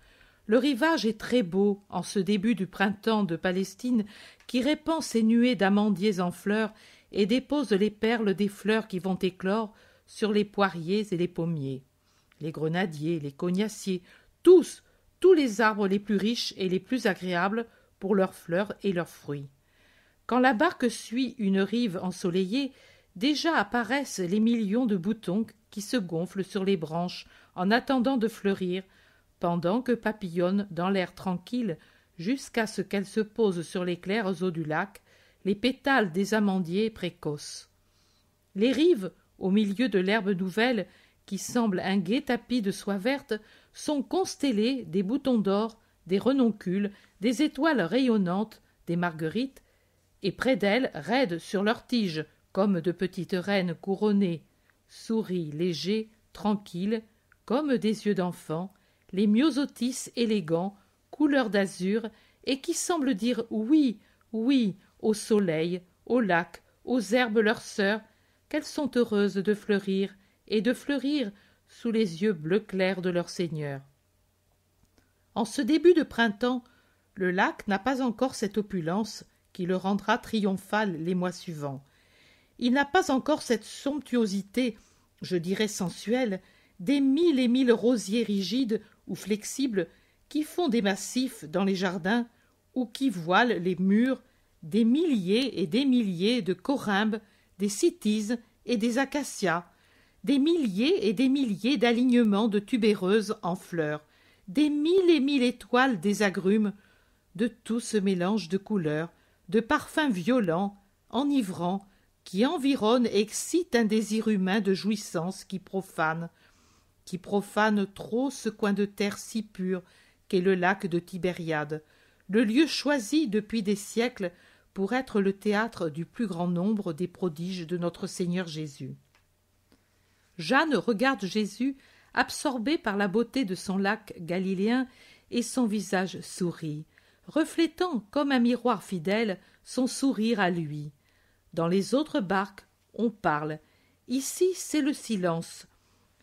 Le rivage est très beau en ce début du printemps de Palestine qui répand ses nuées d'amandiers en fleurs et dépose les perles des fleurs qui vont éclore sur les poiriers et les pommiers. Les grenadiers, les cognassiers, tous, tous les arbres les plus riches et les plus agréables pour leurs fleurs et leurs fruits. Quand la barque suit une rive ensoleillée, déjà apparaissent les millions de boutons qui se gonflent sur les branches en attendant de fleurir pendant que papillonnent dans l'air tranquille, jusqu'à ce qu'elles se posent sur les claires eaux du lac, les pétales des amandiers précoces. Les rives, au milieu de l'herbe nouvelle, qui semble un gai tapis de soie verte, sont constellées des boutons d'or, des renoncules, des étoiles rayonnantes, des marguerites, et près d'elles, raides sur leurs tiges, comme de petites reines couronnées, souris légers, tranquilles, comme des yeux d'enfant, les myosotis élégants, couleur d'azur, et qui semblent dire oui, oui au soleil, au lac, aux herbes leurs sœurs, qu'elles sont heureuses de fleurir, et de fleurir sous les yeux bleu clair de leur Seigneur. En ce début de printemps, le lac n'a pas encore cette opulence qui le rendra triomphal les mois suivants. Il n'a pas encore cette somptuosité, je dirais sensuelle, des mille et mille rosiers rigides ou flexibles qui font des massifs dans les jardins ou qui voilent les murs des milliers et des milliers de corymbes, des citises et des acacias, des milliers et des milliers d'alignements de tubéreuses en fleurs, des mille et mille étoiles des agrumes, de tout ce mélange de couleurs, de parfums violents, enivrants, qui environnent et excitent un désir humain de jouissance qui profane, qui profane trop ce coin de terre si pur qu'est le lac de Tibériade, le lieu choisi depuis des siècles pour être le théâtre du plus grand nombre des prodiges de notre Seigneur Jésus. Jeanne regarde Jésus, absorbé par la beauté de son lac galiléen, et son visage sourit, reflétant comme un miroir fidèle son sourire à lui. Dans les autres barques, on parle. Ici, c'est le silence,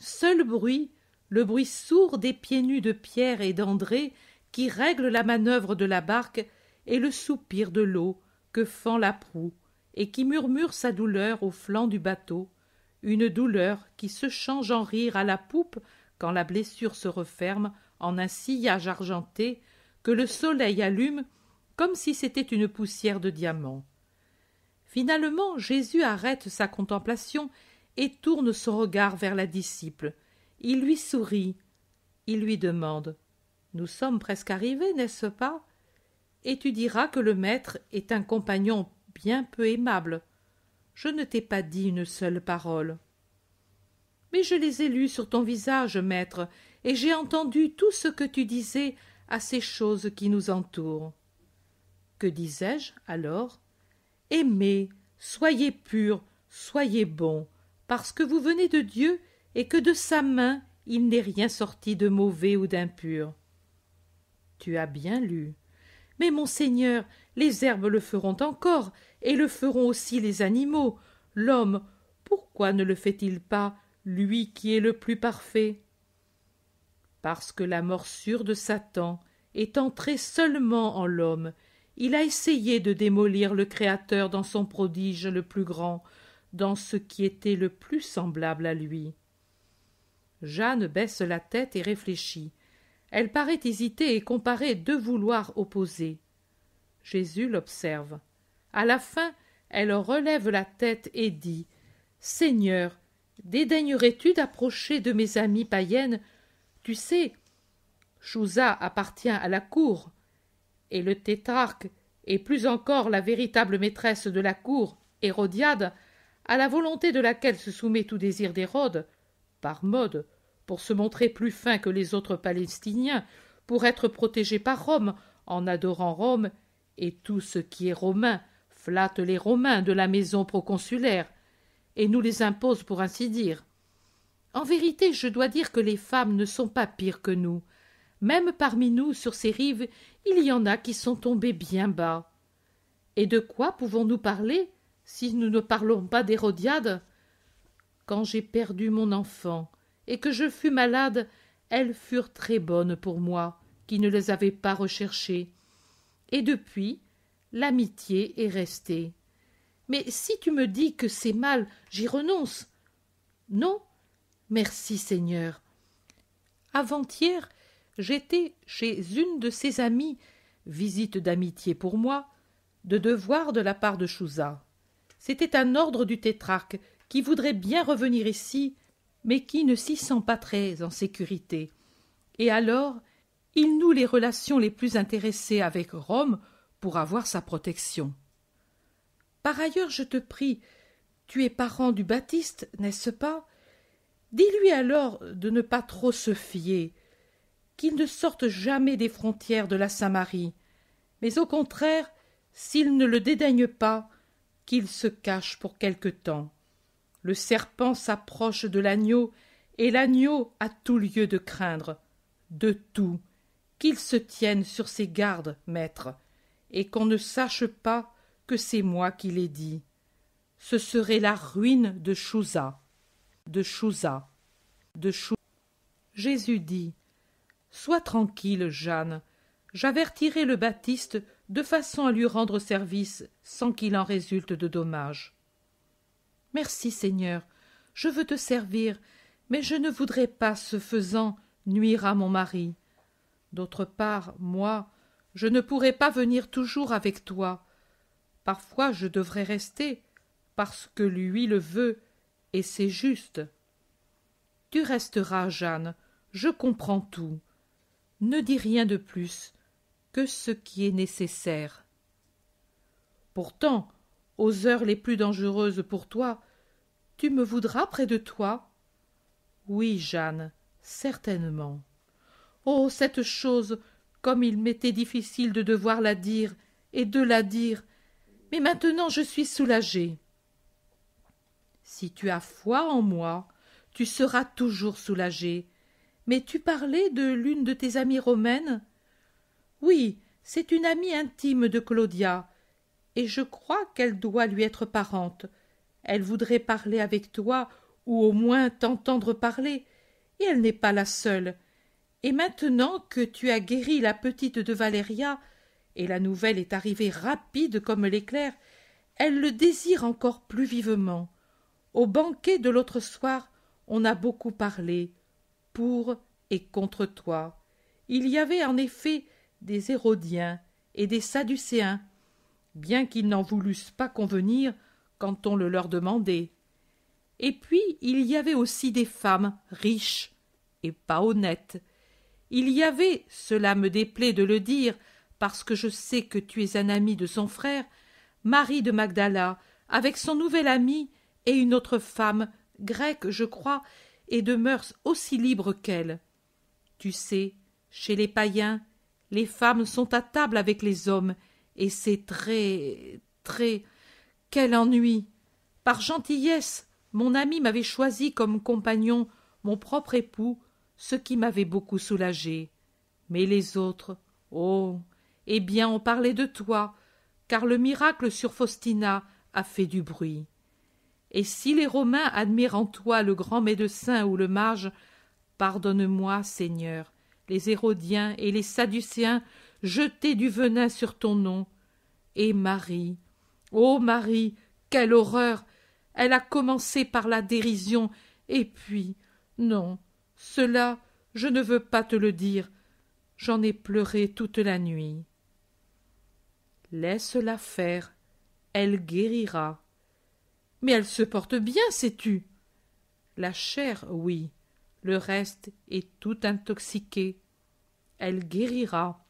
Seul bruit, le bruit sourd des pieds nus de Pierre et d'André qui règlent la manœuvre de la barque et le soupir de l'eau que fend la proue et qui murmure sa douleur au flanc du bateau, une douleur qui se change en rire à la poupe quand la blessure se referme en un sillage argenté que le soleil allume comme si c'était une poussière de diamant. Finalement, Jésus arrête sa contemplation et tourne son regard vers la disciple. Il lui sourit. Il lui demande Nous sommes presque arrivés, n'est-ce pas Et tu diras que le maître est un compagnon bien peu aimable. Je ne t'ai pas dit une seule parole. Mais je les ai lues sur ton visage, maître, et j'ai entendu tout ce que tu disais à ces choses qui nous entourent. Que disais-je alors Aimez, soyez purs, soyez bons, parce que vous venez de Dieu et que de sa main il n'est rien sorti de mauvais ou d'impur. Tu as bien lu. Mais, mon Seigneur, les herbes le feront encore, et le feront aussi les animaux. L'homme, pourquoi ne le fait-il pas, lui qui est le plus parfait Parce que la morsure de Satan est entrée seulement en l'homme. Il a essayé de démolir le Créateur dans son prodige le plus grand, dans ce qui était le plus semblable à lui. Jeanne baisse la tête et réfléchit. Elle paraît hésiter et comparer deux vouloirs opposés. Jésus l'observe. À la fin, elle relève la tête et dit Seigneur, dédaignerais-tu d'approcher de mes amies païennes Tu sais, Chouza appartient à la cour, et le tétrarque, et plus encore la véritable maîtresse de la cour, Hérodiade, à la volonté de laquelle se soumet tout désir d'Hérode, par mode, pour se montrer plus fin que les autres Palestiniens, pour être protégé par Rome, en adorant Rome, et tout ce qui est romain flatte les Romains de la maison proconsulaire, et nous les impose pour ainsi dire. En vérité, je dois dire que les femmes ne sont pas pires que nous. Même parmi nous, sur ces rives, il y en a qui sont tombées bien bas. Et de quoi pouvons-nous parler si nous ne parlons pas d'Hérodiade, quand j'ai perdu mon enfant et que je fus malade, elles furent très bonnes pour moi, qui ne les avais pas recherchées. Et depuis, l'amitié est restée. Mais si tu me dis que c'est mal, j'y renonce. Non, merci Seigneur. Avant-hier, j'étais chez une de ses amies, visite d'amitié pour moi, de devoir de la part de Chouza c'était un ordre du tétrarque qui voudrait bien revenir ici, mais qui ne s'y sent pas très en sécurité. Et alors, il noue les relations les plus intéressées avec Rome pour avoir sa protection. Par ailleurs, je te prie, tu es parent du Baptiste, n'est-ce pas Dis-lui alors de ne pas trop se fier, qu'il ne sorte jamais des frontières de la Samarie, mais au contraire, s'il ne le dédaigne pas, qu'il se cache pour quelque temps. Le serpent s'approche de l'agneau, et l'agneau a tout lieu de craindre, de tout, qu'il se tienne sur ses gardes, maître, et qu'on ne sache pas que c'est moi qui l'ai dit. Ce serait la ruine de Chouza, de Chouza, de Jésus dit Sois tranquille, Jeanne, j'avertirai le Baptiste de façon à lui rendre service sans qu'il en résulte de dommages. Merci, Seigneur, je veux te servir, mais je ne voudrais pas, ce faisant, nuire à mon mari. D'autre part, moi, je ne pourrais pas venir toujours avec toi. Parfois je devrais rester, parce que lui le veut, et c'est juste. Tu resteras, Jeanne, je comprends tout. Ne dis rien de plus, ce qui est nécessaire. Pourtant, aux heures les plus dangereuses pour toi, tu me voudras près de toi. Oui, Jeanne, certainement. Oh. Cette chose, comme il m'était difficile de devoir la dire, et de la dire. Mais maintenant je suis soulagée. Si tu as foi en moi, tu seras toujours soulagée. Mais tu parlais de l'une de tes amies romaines. Oui, c'est une amie intime de Claudia, et je crois qu'elle doit lui être parente. Elle voudrait parler avec toi, ou au moins t'entendre parler, et elle n'est pas la seule. Et maintenant que tu as guéri la petite de Valéria, et la nouvelle est arrivée rapide comme l'éclair, elle le désire encore plus vivement. Au banquet de l'autre soir, on a beaucoup parlé, pour et contre toi. Il y avait en effet des Hérodiens et des Sadducéens, bien qu'ils n'en voulussent pas convenir quand on le leur demandait. Et puis il y avait aussi des femmes riches et pas honnêtes. Il y avait, cela me déplaît de le dire, parce que je sais que tu es un ami de son frère, Marie de Magdala, avec son nouvel ami et une autre femme, grecque, je crois, et de mœurs aussi libres qu'elle. Tu sais, chez les païens, les femmes sont à table avec les hommes, et c'est très très quel ennui. Par gentillesse, mon ami m'avait choisi comme compagnon mon propre époux, ce qui m'avait beaucoup soulagé. Mais les autres, oh. Eh bien, on parlait de toi, car le miracle sur Faustina a fait du bruit. Et si les Romains admirent en toi le grand médecin ou le mage, pardonne moi, Seigneur, les Hérodiens et les Sadducéens jeter du venin sur ton nom. Et Marie, ô Marie, quelle horreur Elle a commencé par la dérision, et puis, non, cela, je ne veux pas te le dire. J'en ai pleuré toute la nuit. Laisse-la faire, elle guérira. Mais elle se porte bien, sais-tu La chair, oui, le reste est tout intoxiqué. Elle guérira.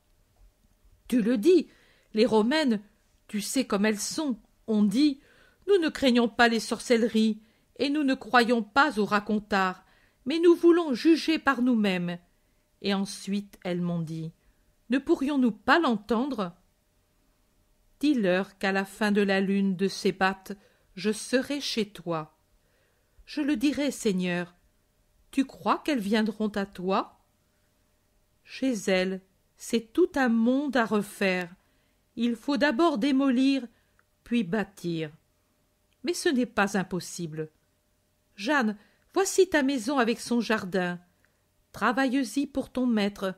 Tu le dis, les Romaines, tu sais comme elles sont, on dit Nous ne craignons pas les sorcelleries, et nous ne croyons pas aux racontars, mais nous voulons juger par nous-mêmes. Et ensuite elles m'ont dit Ne pourrions-nous pas l'entendre Dis-leur qu'à la fin de la lune de Sébat, je serai chez toi. Je le dirai, Seigneur, tu crois qu'elles viendront à toi Chez elles, c'est tout un monde à refaire. Il faut d'abord démolir, puis bâtir. Mais ce n'est pas impossible. Jeanne, voici ta maison avec son jardin. Travaille-y pour ton maître,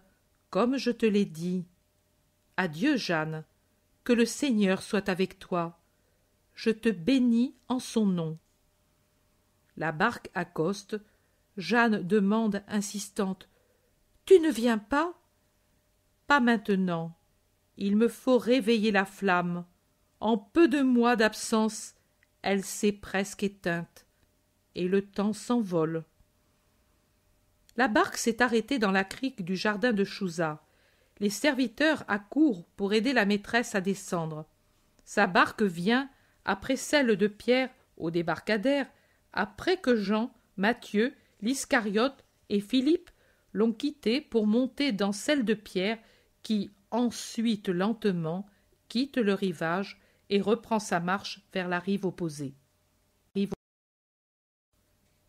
comme je te l'ai dit. Adieu, Jeanne. Que le Seigneur soit avec toi. Je te bénis en son nom. La barque accoste, Jeanne demande insistante. Tu ne viens pas? Pas maintenant. Il me faut réveiller la flamme. En peu de mois d'absence, elle s'est presque éteinte. Et le temps s'envole. La barque s'est arrêtée dans la crique du jardin de Chouza. Les serviteurs accourent pour aider la maîtresse à descendre. Sa barque vient, après celle de Pierre, au débarcadère, après que Jean, Mathieu l'Iscariote et Philippe l'ont quitté pour monter dans celle de Pierre qui, ensuite lentement, quitte le rivage et reprend sa marche vers la rive opposée.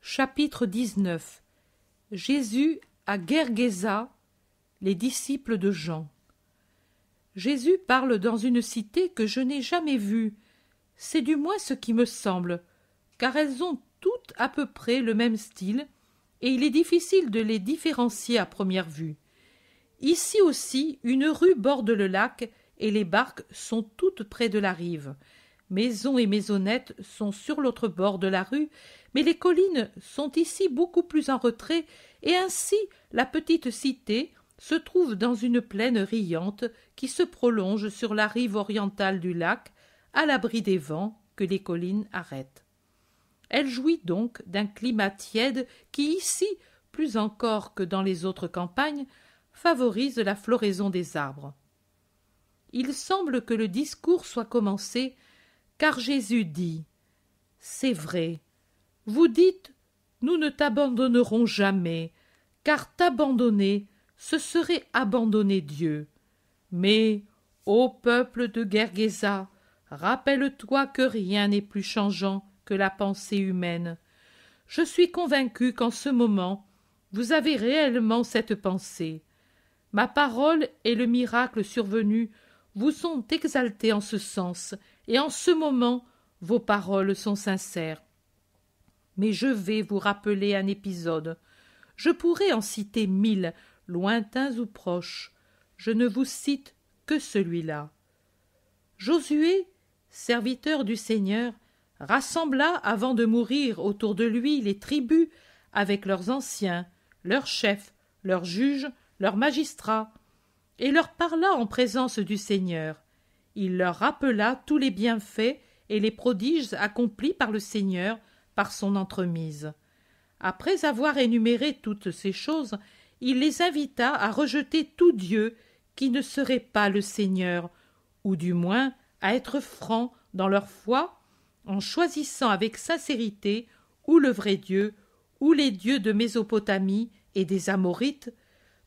Chapitre 19 Jésus à Gergesa, les disciples de Jean. Jésus parle dans une cité que je n'ai jamais vue. C'est du moins ce qui me semble, car elles ont toutes à peu près le même style, et il est difficile de les différencier à première vue. Ici aussi, une rue borde le lac et les barques sont toutes près de la rive. Maisons et maisonnettes sont sur l'autre bord de la rue, mais les collines sont ici beaucoup plus en retrait, et ainsi la petite cité se trouve dans une plaine riante qui se prolonge sur la rive orientale du lac, à l'abri des vents que les collines arrêtent. Elle jouit donc d'un climat tiède qui ici, plus encore que dans les autres campagnes, favorise la floraison des arbres. Il semble que le discours soit commencé, car Jésus dit C'est vrai. Vous dites Nous ne t'abandonnerons jamais, car t'abandonner, ce serait abandonner Dieu. Mais, ô peuple de Gergesa, rappelle-toi que rien n'est plus changeant, que la pensée humaine. Je suis convaincu qu'en ce moment vous avez réellement cette pensée. Ma parole et le miracle survenu vous sont exaltés en ce sens, et en ce moment vos paroles sont sincères. Mais je vais vous rappeler un épisode. Je pourrais en citer mille, lointains ou proches. Je ne vous cite que celui-là. Josué, serviteur du Seigneur, rassembla avant de mourir autour de lui les tribus avec leurs anciens, leurs chefs, leurs juges, leurs magistrats, et leur parla en présence du Seigneur. Il leur rappela tous les bienfaits et les prodiges accomplis par le Seigneur par son entremise. Après avoir énuméré toutes ces choses, il les invita à rejeter tout Dieu qui ne serait pas le Seigneur, ou du moins à être francs dans leur foi en choisissant avec sincérité ou le vrai Dieu, ou les dieux de Mésopotamie et des Amorites,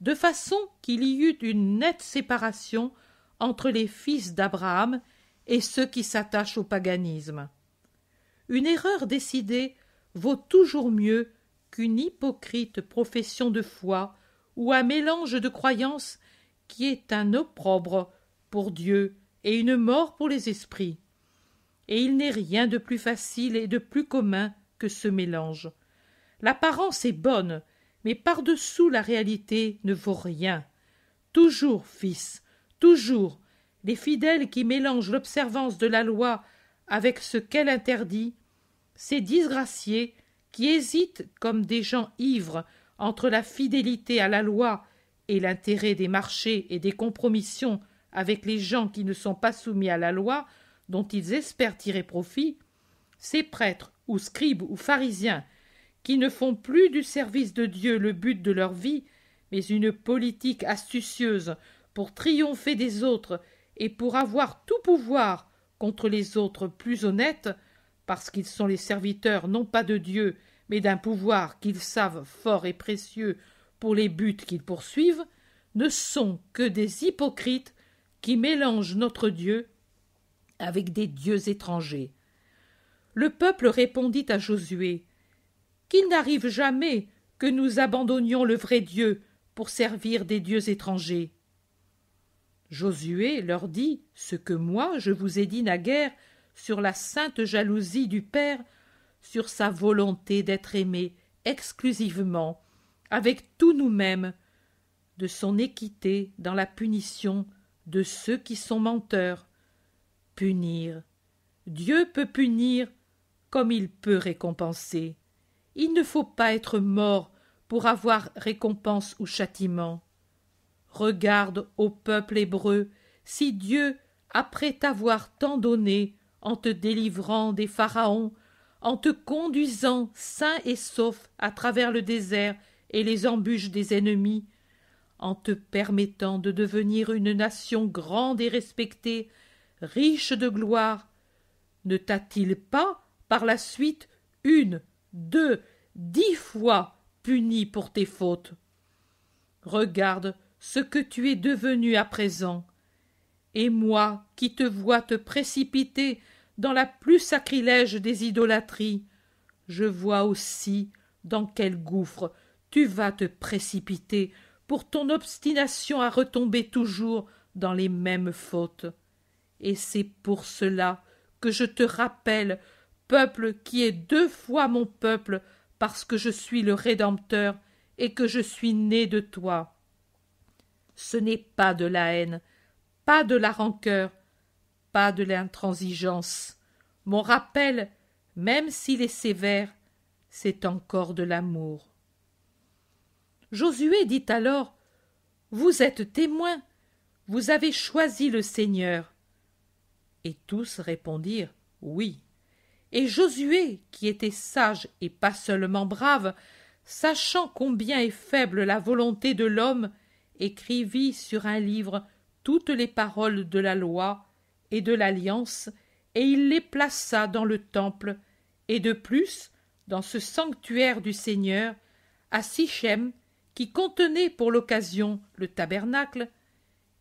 de façon qu'il y eût une nette séparation entre les fils d'Abraham et ceux qui s'attachent au paganisme. Une erreur décidée vaut toujours mieux qu'une hypocrite profession de foi ou un mélange de croyances qui est un opprobre pour Dieu et une mort pour les esprits et il n'est rien de plus facile et de plus commun que ce mélange. L'apparence est bonne, mais par-dessous la réalité ne vaut rien. Toujours, fils, toujours, les fidèles qui mélangent l'observance de la loi avec ce qu'elle interdit, ces disgraciés qui hésitent comme des gens ivres entre la fidélité à la loi et l'intérêt des marchés et des compromissions avec les gens qui ne sont pas soumis à la loi dont ils espèrent tirer profit, ces prêtres ou scribes ou pharisiens qui ne font plus du service de Dieu le but de leur vie, mais une politique astucieuse pour triompher des autres et pour avoir tout pouvoir contre les autres plus honnêtes, parce qu'ils sont les serviteurs non pas de Dieu, mais d'un pouvoir qu'ils savent fort et précieux pour les buts qu'ils poursuivent, ne sont que des hypocrites qui mélangent notre Dieu avec des dieux étrangers. Le peuple répondit à Josué Qu'il n'arrive jamais que nous abandonnions le vrai Dieu pour servir des dieux étrangers. Josué leur dit ce que moi je vous ai dit naguère sur la sainte jalousie du Père, sur sa volonté d'être aimé exclusivement, avec tout nous-mêmes, de son équité dans la punition de ceux qui sont menteurs, punir. Dieu peut punir comme il peut récompenser. Il ne faut pas être mort pour avoir récompense ou châtiment. Regarde, ô peuple hébreu, si Dieu, après t'avoir tant donné, en te délivrant des pharaons, en te conduisant sain et sauf à travers le désert et les embûches des ennemis, en te permettant de devenir une nation grande et respectée, riche de gloire, ne t'a-t-il pas, par la suite, une, deux, dix fois puni pour tes fautes Regarde ce que tu es devenu à présent. Et moi, qui te vois te précipiter dans la plus sacrilège des idolâtries, je vois aussi dans quel gouffre tu vas te précipiter pour ton obstination à retomber toujours dans les mêmes fautes. Et c'est pour cela que je te rappelle, peuple qui est deux fois mon peuple, parce que je suis le Rédempteur et que je suis né de toi. Ce n'est pas de la haine, pas de la rancœur, pas de l'intransigeance. Mon rappel, même s'il est sévère, c'est encore de l'amour. Josué dit alors Vous êtes témoin, vous avez choisi le Seigneur, et tous répondirent oui. Et Josué, qui était sage et pas seulement brave, sachant combien est faible la volonté de l'homme, écrivit sur un livre toutes les paroles de la loi et de l'alliance, et il les plaça dans le temple, et de plus dans ce sanctuaire du Seigneur, à Sichem, qui contenait pour l'occasion le tabernacle,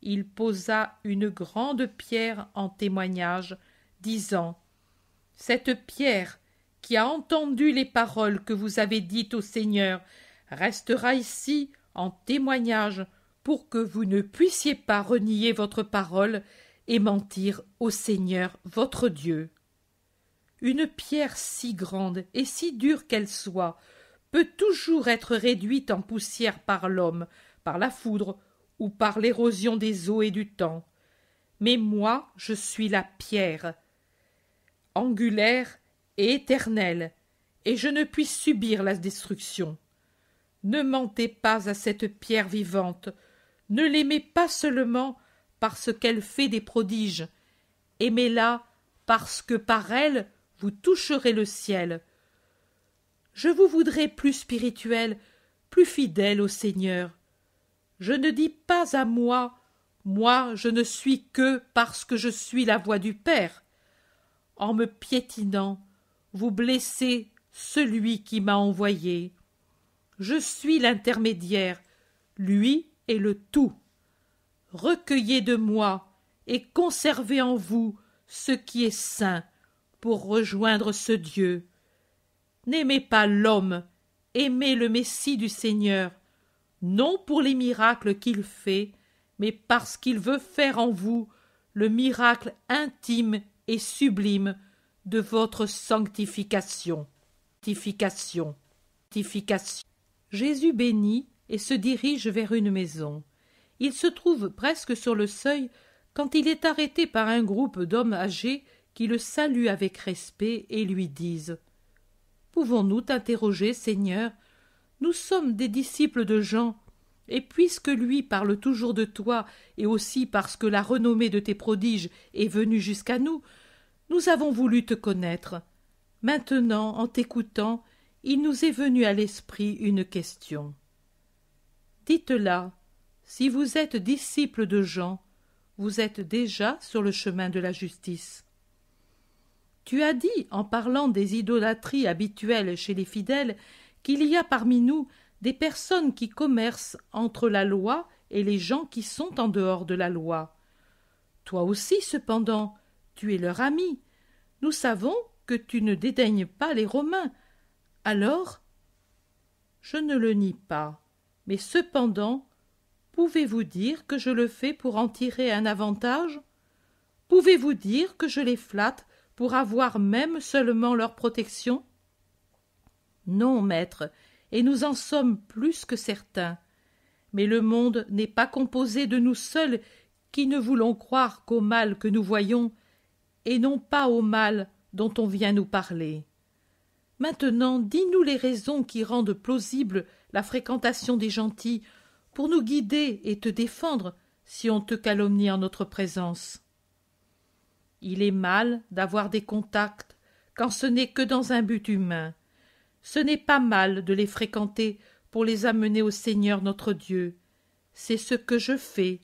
il posa une grande pierre en témoignage, disant Cette pierre qui a entendu les paroles que vous avez dites au Seigneur restera ici en témoignage pour que vous ne puissiez pas renier votre parole et mentir au Seigneur votre Dieu. Une pierre si grande et si dure qu'elle soit peut toujours être réduite en poussière par l'homme, par la foudre ou par l'érosion des eaux et du temps. Mais moi, je suis la pierre, angulaire et éternelle, et je ne puis subir la destruction. Ne mentez pas à cette pierre vivante, ne l'aimez pas seulement parce qu'elle fait des prodiges, aimez-la parce que par elle vous toucherez le ciel. Je vous voudrais plus spirituel, plus fidèle au Seigneur. Je ne dis pas à moi moi je ne suis que parce que je suis la voix du Père. En me piétinant, vous blessez celui qui m'a envoyé. Je suis l'intermédiaire, lui est le tout. Recueillez de moi et conservez en vous ce qui est saint pour rejoindre ce Dieu. N'aimez pas l'homme, aimez le Messie du Seigneur, non pour les miracles qu'il fait, mais parce qu'il veut faire en vous le miracle intime et sublime de votre sanctification. Sanctification. Sanctification. Jésus bénit et se dirige vers une maison. Il se trouve presque sur le seuil quand il est arrêté par un groupe d'hommes âgés qui le saluent avec respect et lui disent Pouvons-nous t'interroger, Seigneur, nous sommes des disciples de Jean, et puisque lui parle toujours de toi, et aussi parce que la renommée de tes prodiges est venue jusqu'à nous, nous avons voulu te connaître. Maintenant, en t'écoutant, il nous est venu à l'esprit une question. Dites-la, si vous êtes disciple de Jean, vous êtes déjà sur le chemin de la justice. Tu as dit, en parlant des idolâtries habituelles chez les fidèles, qu'il y a parmi nous des personnes qui commercent entre la loi et les gens qui sont en dehors de la loi. Toi aussi, cependant, tu es leur ami. Nous savons que tu ne dédaignes pas les Romains. Alors Je ne le nie pas. Mais cependant, pouvez-vous dire que je le fais pour en tirer un avantage Pouvez-vous dire que je les flatte pour avoir même seulement leur protection non, maître, et nous en sommes plus que certains. Mais le monde n'est pas composé de nous seuls qui ne voulons croire qu'au mal que nous voyons, et non pas au mal dont on vient nous parler. Maintenant, dis-nous les raisons qui rendent plausible la fréquentation des gentils pour nous guider et te défendre si on te calomnie en notre présence. Il est mal d'avoir des contacts quand ce n'est que dans un but humain. Ce n'est pas mal de les fréquenter pour les amener au Seigneur notre Dieu. C'est ce que je fais.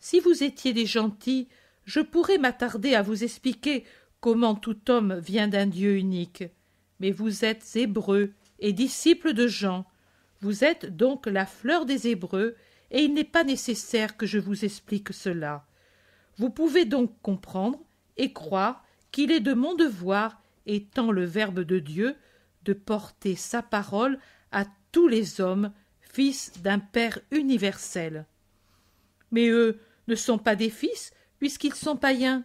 Si vous étiez des gentils, je pourrais m'attarder à vous expliquer comment tout homme vient d'un Dieu unique. Mais vous êtes hébreux et disciples de Jean. Vous êtes donc la fleur des Hébreux, et il n'est pas nécessaire que je vous explique cela. Vous pouvez donc comprendre et croire qu'il est de mon devoir, étant le Verbe de Dieu, de porter sa parole à tous les hommes, fils d'un Père universel. Mais eux ne sont pas des fils, puisqu'ils sont païens.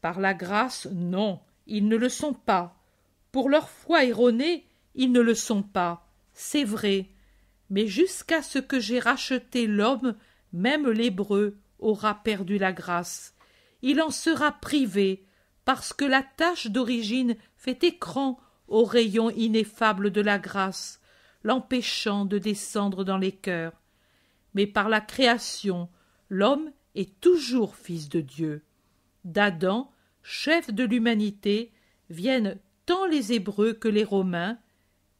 Par la grâce, non, ils ne le sont pas. Pour leur foi erronée, ils ne le sont pas. C'est vrai. Mais jusqu'à ce que j'ai racheté l'homme, même l'hébreu aura perdu la grâce. Il en sera privé, parce que la tâche d'origine fait écran au rayon ineffable de la grâce, l'empêchant de descendre dans les cœurs. Mais par la création, l'homme est toujours fils de Dieu. D'Adam, chef de l'humanité, viennent tant les Hébreux que les Romains,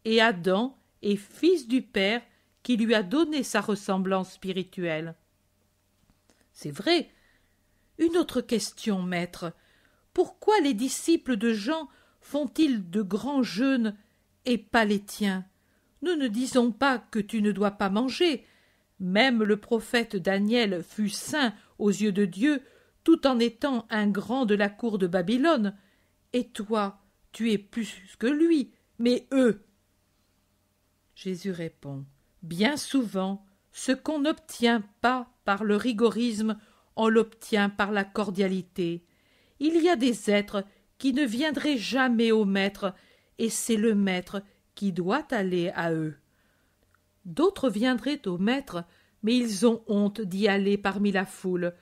et Adam est fils du Père qui lui a donné sa ressemblance spirituelle. C'est vrai. Une autre question, maître. Pourquoi les disciples de Jean font-ils de grands jeûnes et pas les tiens nous ne disons pas que tu ne dois pas manger même le prophète daniel fut saint aux yeux de dieu tout en étant un grand de la cour de babylone et toi tu es plus que lui mais eux jésus répond bien souvent ce qu'on n'obtient pas par le rigorisme on l'obtient par la cordialité il y a des êtres qui ne viendraient jamais au maître, et c'est le maître qui doit aller à eux. D'autres viendraient au maître, mais ils ont honte d'y aller parmi la foule.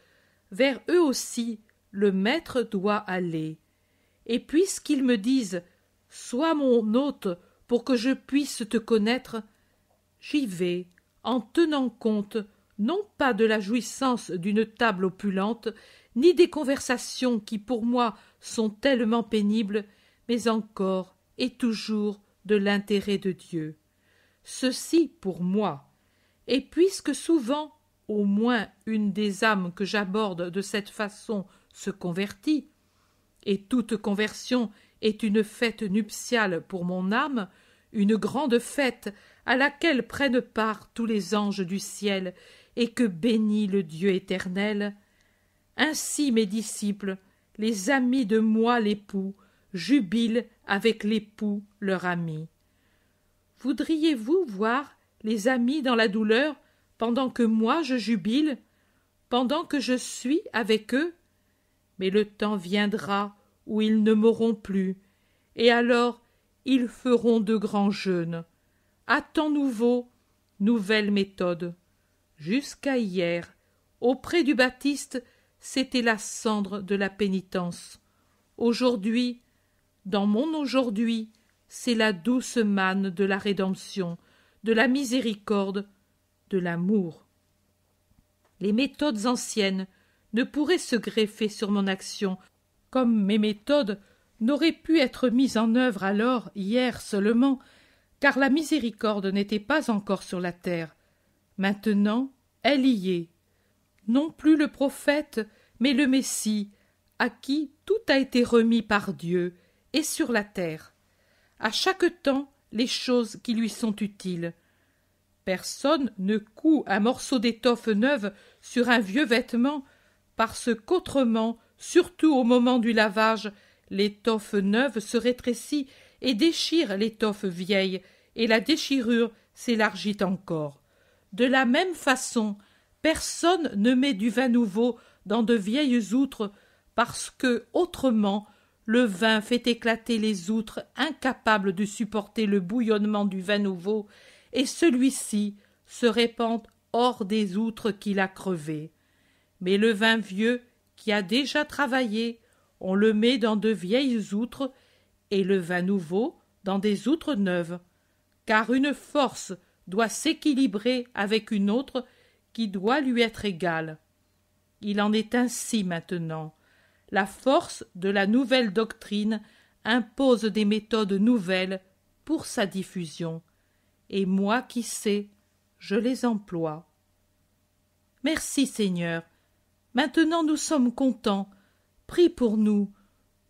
Vers eux aussi le maître doit aller. Et puisqu'ils me disent Sois mon hôte pour que je puisse te connaître, j'y vais, en tenant compte non pas de la jouissance d'une table opulente, ni des conversations qui pour moi sont tellement pénibles, mais encore et toujours de l'intérêt de Dieu. Ceci pour moi. Et puisque souvent au moins une des âmes que j'aborde de cette façon se convertit, et toute conversion est une fête nuptiale pour mon âme, une grande fête à laquelle prennent part tous les anges du ciel et que bénit le Dieu éternel. Ainsi, mes disciples, les amis de moi l'époux jubilent avec l'époux leur ami. Voudriez-vous voir les amis dans la douleur pendant que moi je jubile, pendant que je suis avec eux Mais le temps viendra où ils ne m'auront plus, et alors ils feront de grands jeûnes. À temps nouveau, nouvelle méthode. Jusqu'à hier, auprès du Baptiste, c'était la cendre de la pénitence. Aujourd'hui, dans mon aujourd'hui, c'est la douce manne de la rédemption, de la miséricorde, de l'amour. Les méthodes anciennes ne pourraient se greffer sur mon action, comme mes méthodes n'auraient pu être mises en œuvre alors, hier seulement, car la miséricorde n'était pas encore sur la terre. Maintenant, elle y est, non plus le prophète, mais le Messie, à qui tout a été remis par Dieu, et sur la terre. À chaque temps, les choses qui lui sont utiles. Personne ne coud un morceau d'étoffe neuve sur un vieux vêtement, parce qu'autrement, surtout au moment du lavage, l'étoffe neuve se rétrécit et déchire l'étoffe vieille, et la déchirure s'élargit encore. De la même façon, Personne ne met du vin nouveau dans de vieilles outres parce que, autrement, le vin fait éclater les outres incapables de supporter le bouillonnement du vin nouveau, et celui-ci se répand hors des outres qu'il a crevées. Mais le vin vieux, qui a déjà travaillé, on le met dans de vieilles outres, et le vin nouveau dans des outres neuves, car une force doit s'équilibrer avec une autre qui doit lui être égale. Il en est ainsi maintenant. La force de la nouvelle doctrine impose des méthodes nouvelles pour sa diffusion, et moi qui sais, je les emploie. Merci Seigneur. Maintenant nous sommes contents. Prie pour nous.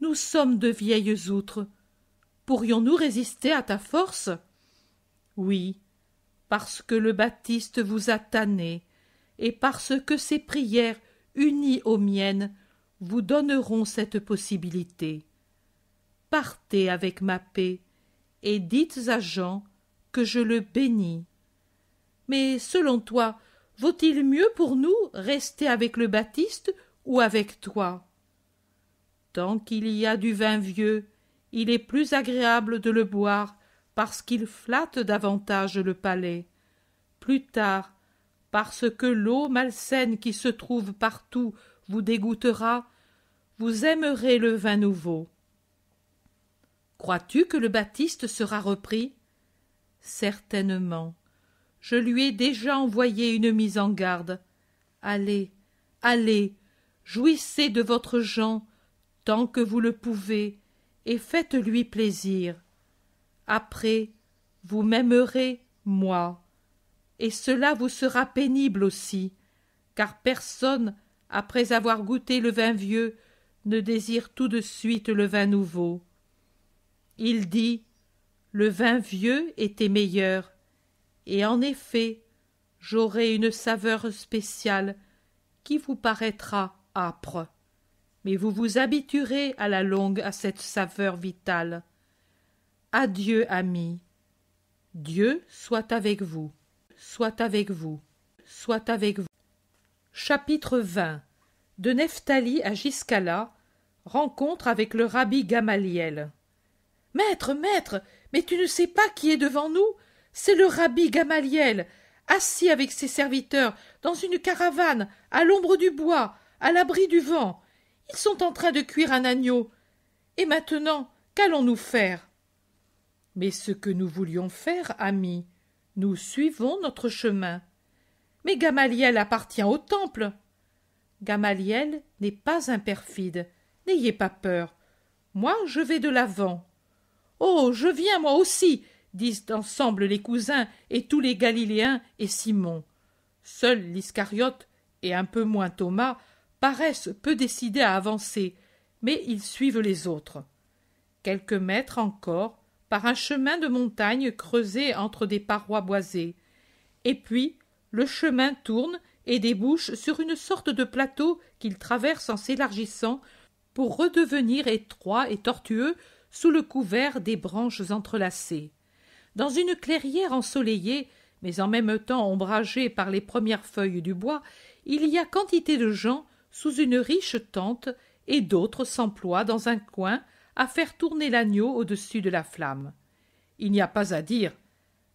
Nous sommes de vieilles outres. Pourrions-nous résister à ta force Oui, parce que le Baptiste vous a tanné, et parce que ces prières unies aux miennes vous donneront cette possibilité. Partez avec ma paix et dites à Jean que je le bénis. Mais selon toi, vaut-il mieux pour nous rester avec le Baptiste ou avec toi Tant qu'il y a du vin vieux, il est plus agréable de le boire parce qu'il flatte davantage le palais. Plus tard, parce que l'eau malsaine qui se trouve partout vous dégoûtera, vous aimerez le vin nouveau. Crois-tu que le Baptiste sera repris Certainement. Je lui ai déjà envoyé une mise en garde. Allez, allez, jouissez de votre Jean tant que vous le pouvez, et faites-lui plaisir. Après, vous m'aimerez, moi, et cela vous sera pénible aussi, car personne, après avoir goûté le vin vieux, ne désire tout de suite le vin nouveau. Il dit Le vin vieux était meilleur, et en effet, j'aurai une saveur spéciale qui vous paraîtra âpre, mais vous vous habituerez à la longue à cette saveur vitale. Adieu, amis. Dieu soit avec vous soit avec vous, soit avec vous. Chapitre 20 De Nephtali à Giscala, rencontre avec le rabbi Gamaliel. Maître, maître, mais tu ne sais pas qui est devant nous C'est le rabbi Gamaliel, assis avec ses serviteurs, dans une caravane, à l'ombre du bois, à l'abri du vent. Ils sont en train de cuire un agneau. Et maintenant, qu'allons-nous faire Mais ce que nous voulions faire, ami, nous suivons notre chemin. Mais Gamaliel appartient au temple. Gamaliel n'est pas un perfide. N'ayez pas peur. Moi, je vais de l'avant. Oh, je viens moi aussi, disent ensemble les cousins et tous les Galiléens et Simon. Seul l'Iscariote et un peu moins Thomas paraissent peu décidés à avancer, mais ils suivent les autres. Quelques mètres encore, par un chemin de montagne creusé entre des parois boisées. Et puis, le chemin tourne et débouche sur une sorte de plateau qu'il traverse en s'élargissant pour redevenir étroit et tortueux sous le couvert des branches entrelacées. Dans une clairière ensoleillée, mais en même temps ombragée par les premières feuilles du bois, il y a quantité de gens sous une riche tente et d'autres s'emploient dans un coin à faire tourner l'agneau au-dessus de la flamme. Il n'y a pas à dire.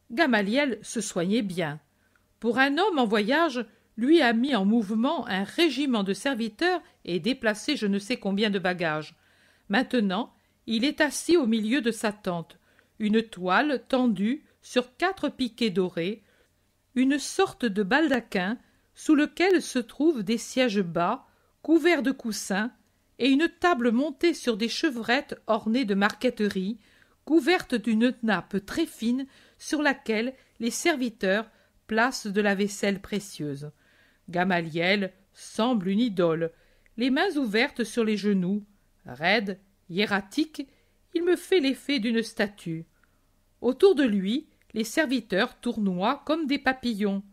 Gamaliel se soignait bien. Pour un homme en voyage, lui a mis en mouvement un régiment de serviteurs et déplacé je ne sais combien de bagages. Maintenant, il est assis au milieu de sa tente, une toile tendue sur quatre piquets dorés, une sorte de baldaquin sous lequel se trouvent des sièges bas, couverts de coussins, et une table montée sur des chevrettes ornées de marqueterie, couverte d'une nappe très fine sur laquelle les serviteurs placent de la vaisselle précieuse. Gamaliel semble une idole, les mains ouvertes sur les genoux, raide, hiératique, il me fait l'effet d'une statue. Autour de lui, les serviteurs tournoient comme des papillons.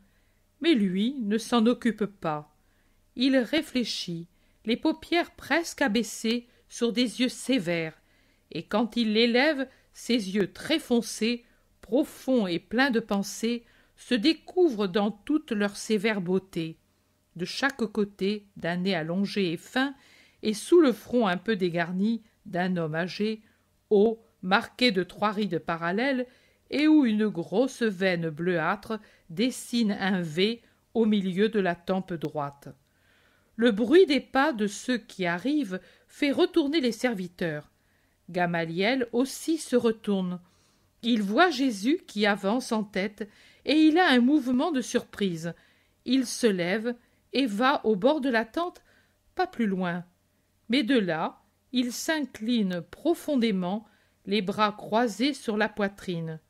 Mais lui ne s'en occupe pas. Il réfléchit, les paupières presque abaissées sur des yeux sévères, et quand il l'élève, ses yeux très foncés, profonds et pleins de pensée, se découvrent dans toute leur sévère beauté. De chaque côté, d'un nez allongé et fin, et sous le front un peu dégarni d'un homme âgé, haut, marqué de trois rides parallèles, et où une grosse veine bleuâtre dessine un V au milieu de la tempe droite. Le bruit des pas de ceux qui arrivent fait retourner les serviteurs. Gamaliel aussi se retourne. Il voit Jésus qui avance en tête, et il a un mouvement de surprise. Il se lève et va au bord de la tente, pas plus loin. Mais de là, il s'incline profondément, les bras croisés sur la poitrine.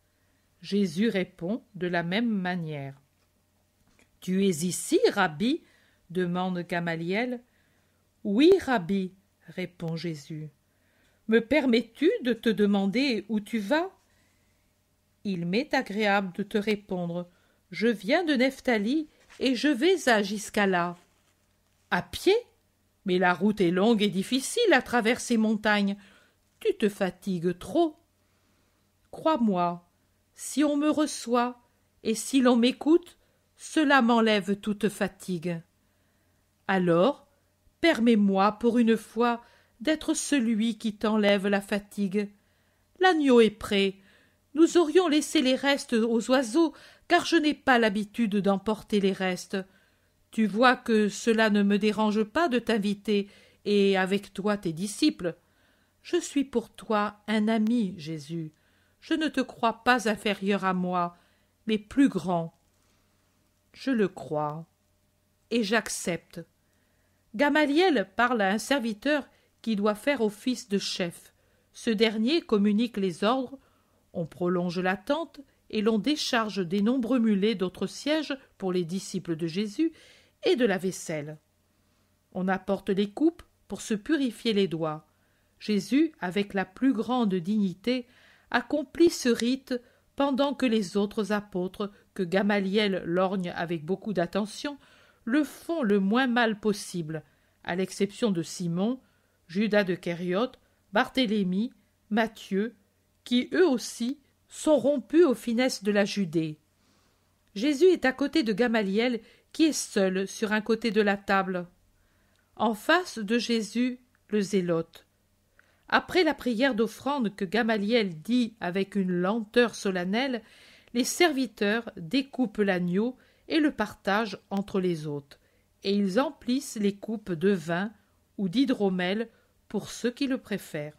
Jésus répond de la même manière. Tu es ici, Rabbi, demande Gamaliel. Oui, Rabbi, répond Jésus. Me permets-tu de te demander où tu vas Il m'est agréable de te répondre. Je viens de Nephtali et je vais à Giscala. À pied Mais la route est longue et difficile à travers ces montagnes. Tu te fatigues trop. Crois-moi, si on me reçoit et si l'on m'écoute, cela m'enlève toute fatigue. Alors, permets-moi pour une fois d'être celui qui t'enlève la fatigue. L'agneau est prêt. Nous aurions laissé les restes aux oiseaux, car je n'ai pas l'habitude d'emporter les restes. Tu vois que cela ne me dérange pas de t'inviter, et avec toi tes disciples. Je suis pour toi un ami, Jésus. Je ne te crois pas inférieur à moi, mais plus grand. Je le crois, et j'accepte. Gamaliel parle à un serviteur qui doit faire office de chef. Ce dernier communique les ordres, on prolonge l'attente et l'on décharge des nombreux mulets d'autres sièges pour les disciples de Jésus et de la vaisselle. On apporte les coupes pour se purifier les doigts. Jésus, avec la plus grande dignité, accomplit ce rite pendant que les autres apôtres, que Gamaliel lorgne avec beaucoup d'attention, le font le moins mal possible, à l'exception de Simon, Judas de Kériot, Barthélemy, Matthieu, qui eux aussi sont rompus aux finesses de la Judée. Jésus est à côté de Gamaliel, qui est seul sur un côté de la table. En face de Jésus, le zélote. Après la prière d'offrande que Gamaliel dit avec une lenteur solennelle, les serviteurs découpent l'agneau et le partage entre les autres, et ils emplissent les coupes de vin ou d'hydromel pour ceux qui le préfèrent.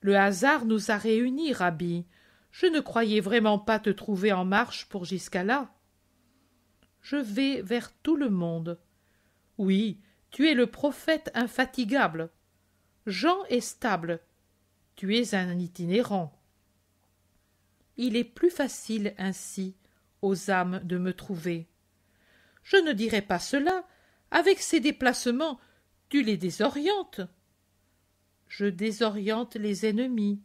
Le hasard nous a réunis, Rabbi. Je ne croyais vraiment pas te trouver en marche pour jusqu'à là. Je vais vers tout le monde. Oui, tu es le prophète infatigable. Jean est stable. Tu es un itinérant. Il est plus facile ainsi aux âmes de me trouver. Je ne dirai pas cela. Avec ces déplacements, tu les désorientes. Je désoriente les ennemis,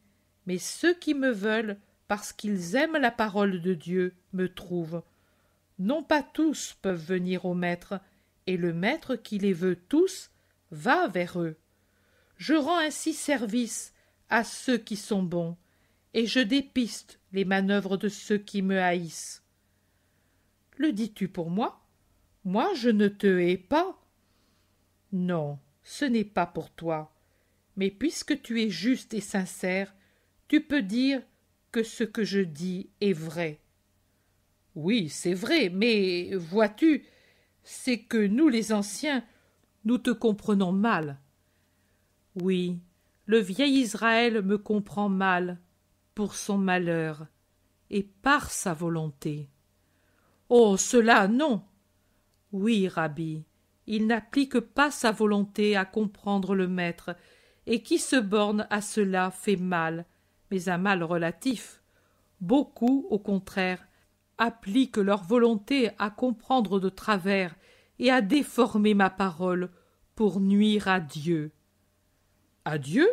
mais ceux qui me veulent, parce qu'ils aiment la parole de Dieu, me trouvent. Non pas tous peuvent venir au Maître, et le Maître qui les veut tous va vers eux. Je rends ainsi service à ceux qui sont bons, et je dépiste les manœuvres de ceux qui me haïssent. Le dis-tu pour moi Moi, je ne te hais pas. Non, ce n'est pas pour toi. Mais puisque tu es juste et sincère, tu peux dire que ce que je dis est vrai. Oui, c'est vrai, mais vois-tu, c'est que nous les anciens, nous te comprenons mal. Oui, le vieil Israël me comprend mal, pour son malheur, et par sa volonté. Oh. Cela non. Oui, Rabbi, il n'applique pas sa volonté à comprendre le maître, et qui se borne à cela fait mal, mais un mal relatif. Beaucoup, au contraire, appliquent leur volonté à comprendre de travers et à déformer ma parole pour nuire à Dieu. À Dieu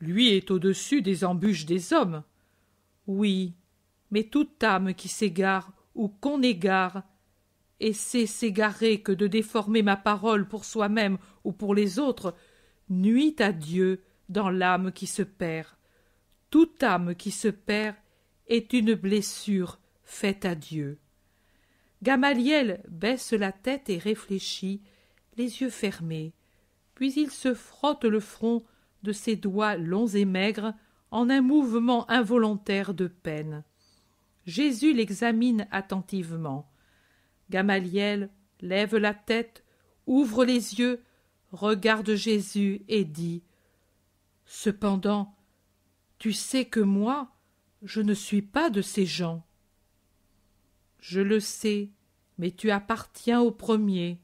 Lui est au-dessus des embûches des hommes. Oui, mais toute âme qui s'égare ou qu'on égare. Et c'est s'égarer que de déformer ma parole pour soi-même ou pour les autres nuit à Dieu dans l'âme qui se perd. Toute âme qui se perd est une blessure faite à Dieu. Gamaliel baisse la tête et réfléchit, les yeux fermés, puis il se frotte le front de ses doigts longs et maigres en un mouvement involontaire de peine. Jésus l'examine attentivement. Gamaliel lève la tête, ouvre les yeux, regarde Jésus et dit Cependant, tu sais que moi, je ne suis pas de ces gens. Je le sais, mais tu appartiens au premier.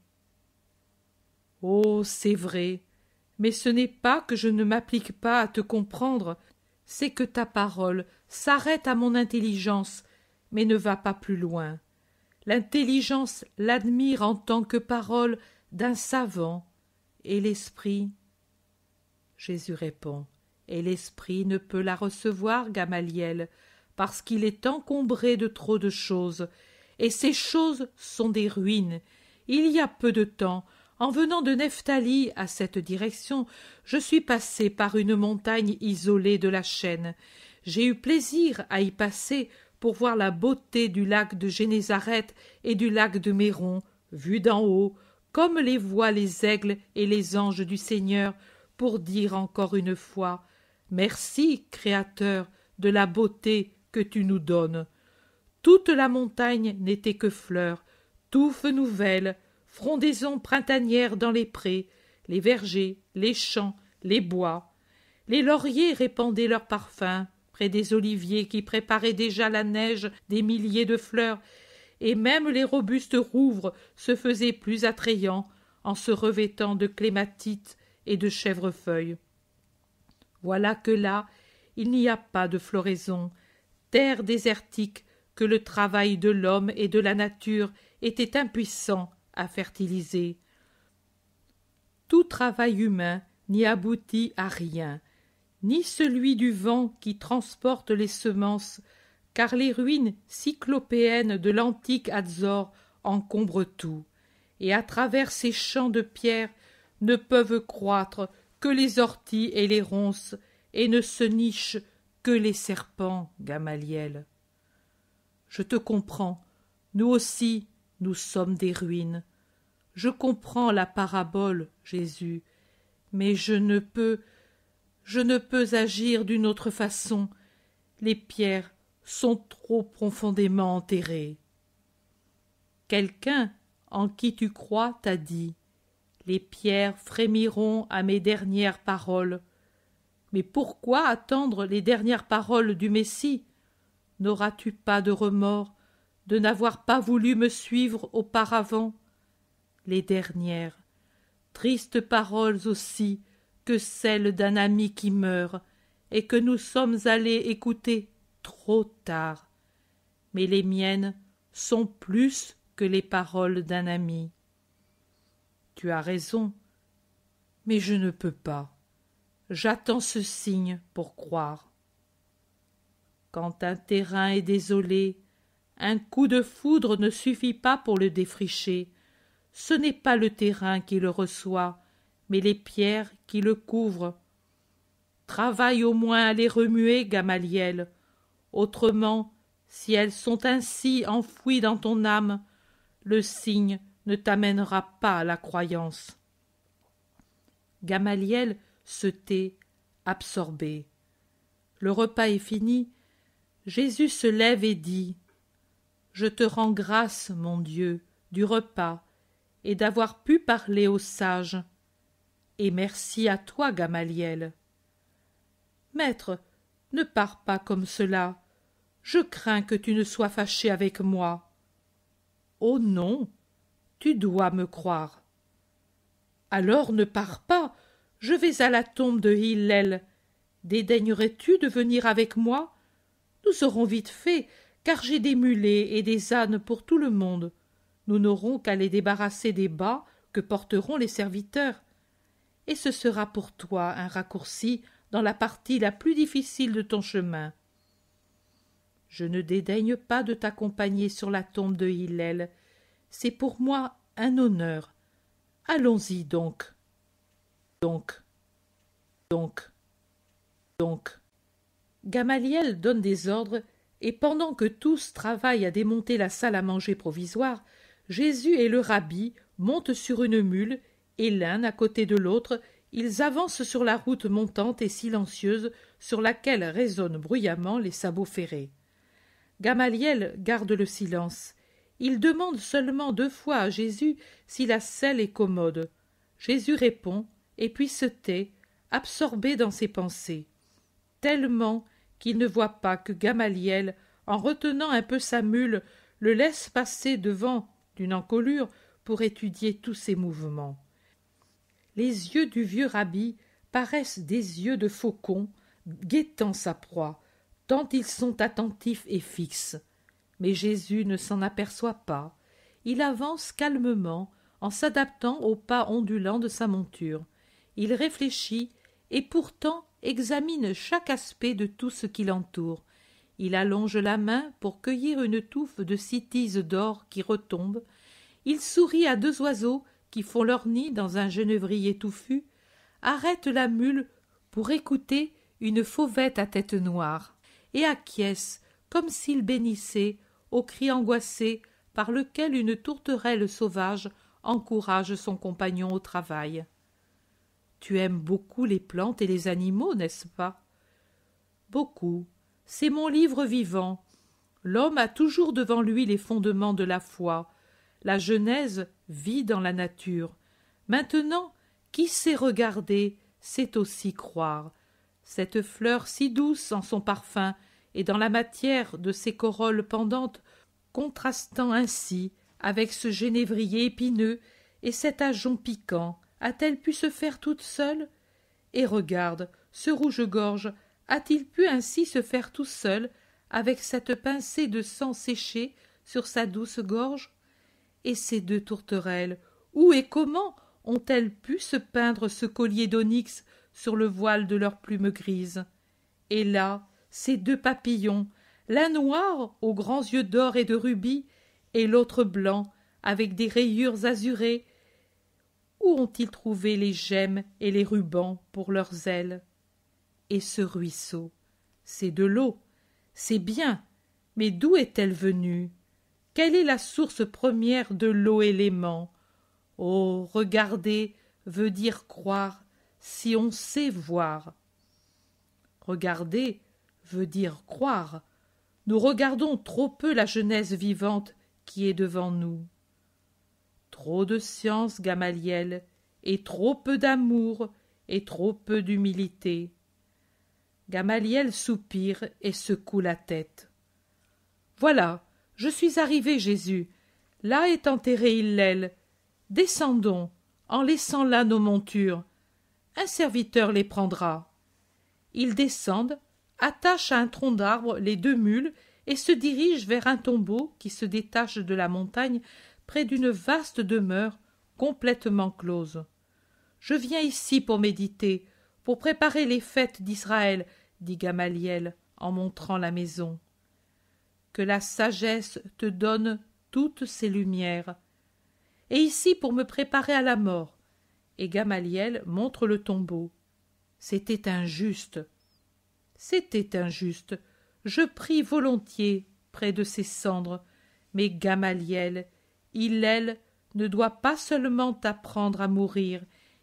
Oh, c'est vrai, mais ce n'est pas que je ne m'applique pas à te comprendre, c'est que ta parole s'arrête à mon intelligence mais ne va pas plus loin. L'intelligence l'admire en tant que parole d'un savant, et l'esprit Jésus répond Et l'esprit ne peut la recevoir, Gamaliel, parce qu'il est encombré de trop de choses, et ces choses sont des ruines. Il y a peu de temps, en venant de Nephtali à cette direction, je suis passé par une montagne isolée de la chaîne. J'ai eu plaisir à y passer pour voir la beauté du lac de Génézareth et du lac de Méron, vue d'en haut, comme les voient les aigles et les anges du Seigneur, pour dire encore une fois Merci, Créateur, de la beauté que tu nous donnes. Toute la montagne n'était que fleurs, touffes nouvelles, frondaisons printanières dans les prés, les vergers, les champs, les bois. Les lauriers répandaient leur parfum, près des oliviers qui préparaient déjà la neige des milliers de fleurs, et même les robustes rouvres se faisaient plus attrayants en se revêtant de clématites et de chèvrefeuilles. Voilà que là, il n'y a pas de floraison, terre désertique que le travail de l'homme et de la nature était impuissant à fertiliser. Tout travail humain n'y aboutit à rien, ni celui du vent qui transporte les semences, car les ruines cyclopéennes de l'antique Azor encombrent tout, et à travers ces champs de pierre ne peuvent croître que les orties et les ronces, et ne se nichent que les serpents, Gamaliel. Je te comprends, nous aussi, nous sommes des ruines. Je comprends la parabole, Jésus, mais je ne peux je ne peux agir d'une autre façon les pierres sont trop profondément enterrées quelqu'un en qui tu crois t'a dit les pierres frémiront à mes dernières paroles mais pourquoi attendre les dernières paroles du messie n'auras-tu pas de remords de n'avoir pas voulu me suivre auparavant les dernières tristes paroles aussi que celle d'un ami qui meurt, et que nous sommes allés écouter trop tard. Mais les miennes sont plus que les paroles d'un ami. Tu as raison, mais je ne peux pas. J'attends ce signe pour croire. Quand un terrain est désolé, un coup de foudre ne suffit pas pour le défricher. Ce n'est pas le terrain qui le reçoit, mais les pierres le couvre. Travaille au moins à les remuer, Gamaliel. Autrement, si elles sont ainsi enfouies dans ton âme, le signe ne t'amènera pas à la croyance. Gamaliel se tait, absorbé. Le repas est fini. Jésus se lève et dit Je te rends grâce, mon Dieu, du repas et d'avoir pu parler aux sages et merci à toi, Gamaliel. Maître, ne pars pas comme cela. Je crains que tu ne sois fâché avec moi. Oh non, tu dois me croire. Alors ne pars pas, je vais à la tombe de Hillel. Dédaignerais-tu de venir avec moi Nous serons vite faits, car j'ai des mulets et des ânes pour tout le monde. Nous n'aurons qu'à les débarrasser des bas que porteront les serviteurs et ce sera pour toi un raccourci dans la partie la plus difficile de ton chemin. Je ne dédaigne pas de t'accompagner sur la tombe de Hillel. C'est pour moi un honneur. Allons-y donc. Donc. Donc. Donc. Gamaliel donne des ordres, et pendant que tous travaillent à démonter la salle à manger provisoire, Jésus et le rabbi montent sur une mule et l'un à côté de l'autre, ils avancent sur la route montante et silencieuse sur laquelle résonnent bruyamment les sabots ferrés. Gamaliel garde le silence. Il demande seulement deux fois à Jésus si la selle est commode. Jésus répond, et puis se tait, absorbé dans ses pensées, tellement qu'il ne voit pas que Gamaliel, en retenant un peu sa mule, le laisse passer devant d'une encolure pour étudier tous ses mouvements les yeux du vieux rabbi paraissent des yeux de faucon guettant sa proie, tant ils sont attentifs et fixes. Mais Jésus ne s'en aperçoit pas. Il avance calmement, en s'adaptant au pas ondulant de sa monture. Il réfléchit et pourtant examine chaque aspect de tout ce qui l'entoure. Il allonge la main pour cueillir une touffe de citise d'or qui retombe. Il sourit à deux oiseaux qui font leur nid dans un genevrier touffu, arrêtent la mule pour écouter une fauvette à tête noire, et acquiescent comme s'ils bénissaient au cri angoissé par lequel une tourterelle sauvage encourage son compagnon au travail. Tu aimes beaucoup les plantes et les animaux, n'est-ce pas Beaucoup. C'est mon livre vivant. L'homme a toujours devant lui les fondements de la foi, la Genèse vit dans la nature. Maintenant, qui sait regarder, sait aussi croire. Cette fleur si douce en son parfum, et dans la matière de ses corolles pendantes, contrastant ainsi avec ce génévrier épineux et cet ajon piquant, a-t-elle pu se faire toute seule Et regarde, ce rouge-gorge, a-t-il pu ainsi se faire tout seul, avec cette pincée de sang séché sur sa douce gorge et ces deux tourterelles, où et comment ont-elles pu se peindre ce collier d'onyx sur le voile de leurs plumes grises Et là, ces deux papillons, l'un noir aux grands yeux d'or et de rubis, et l'autre blanc avec des rayures azurées, où ont-ils trouvé les gemmes et les rubans pour leurs ailes Et ce ruisseau, c'est de l'eau, c'est bien, mais d'où est-elle venue quelle est la source première de l'eau élément Oh, regarder veut dire croire, si on sait voir. Regarder veut dire croire. Nous regardons trop peu la jeunesse vivante qui est devant nous. Trop de science, Gamaliel, et trop peu d'amour, et trop peu d'humilité. Gamaliel soupire et secoue la tête. Voilà, je suis arrivé, Jésus. Là est enterré Hillel. Descendons, en laissant là nos montures. Un serviteur les prendra. Ils descendent, attachent à un tronc d'arbre les deux mules et se dirigent vers un tombeau qui se détache de la montagne près d'une vaste demeure complètement close. Je viens ici pour méditer, pour préparer les fêtes d'Israël, dit Gamaliel en montrant la maison que la sagesse te donne toutes ses lumières. Et ici pour me préparer à la mort. Et Gamaliel montre le tombeau. C'était injuste. C'était injuste. Je prie volontiers près de ses cendres. Mais Gamaliel, il, elle, ne doit pas seulement t'apprendre à mourir,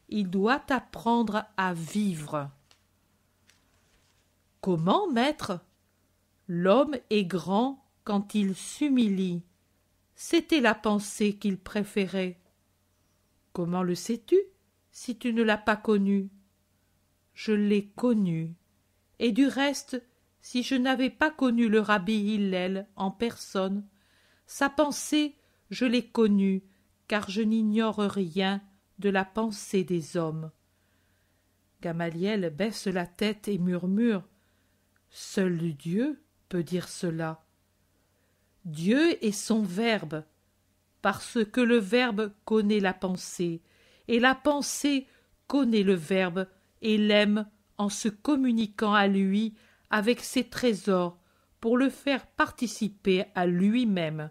il doit t'apprendre à vivre. Comment, maître L'homme est grand quand il s'humilie. C'était la pensée qu'il préférait. Comment le sais-tu si tu ne l'as pas connue Je l'ai connue. Et du reste, si je n'avais pas connu le rabbi Hillel en personne, sa pensée, je l'ai connue, car je n'ignore rien de la pensée des hommes. Gamaliel baisse la tête et murmure Seul Dieu peut dire cela. Dieu est son Verbe, parce que le Verbe connaît la pensée, et la pensée connaît le Verbe et l'aime en se communiquant à lui avec ses trésors pour le faire participer à lui-même.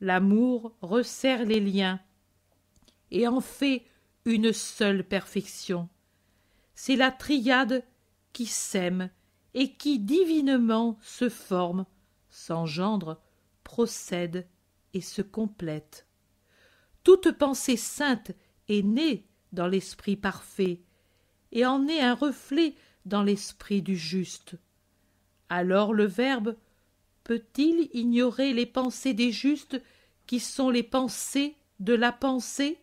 L'amour resserre les liens et en fait une seule perfection. C'est la triade qui s'aime et qui divinement se forme, s'engendre procède et se complète Toute pensée sainte est née dans l'esprit parfait, et en est un reflet dans l'esprit du juste. Alors le Verbe peut-il ignorer les pensées des justes qui sont les pensées de la pensée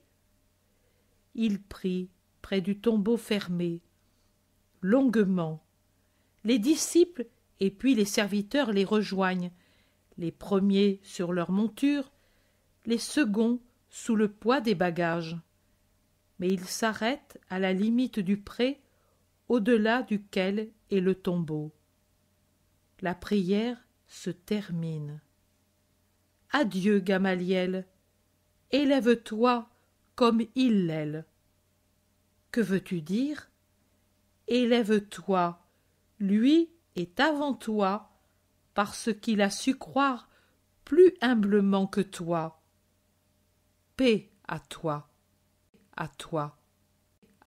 Il prie près du tombeau fermé, longuement. Les disciples et puis les serviteurs les rejoignent, les premiers sur leur monture, les seconds sous le poids des bagages. Mais ils s'arrêtent à la limite du pré, au-delà duquel est le tombeau. La prière se termine. Adieu, Gamaliel. Élève-toi comme il Hillel. Que veux-tu dire Élève-toi. Lui est avant toi parce qu'il a su croire plus humblement que toi. Paix à toi, à toi.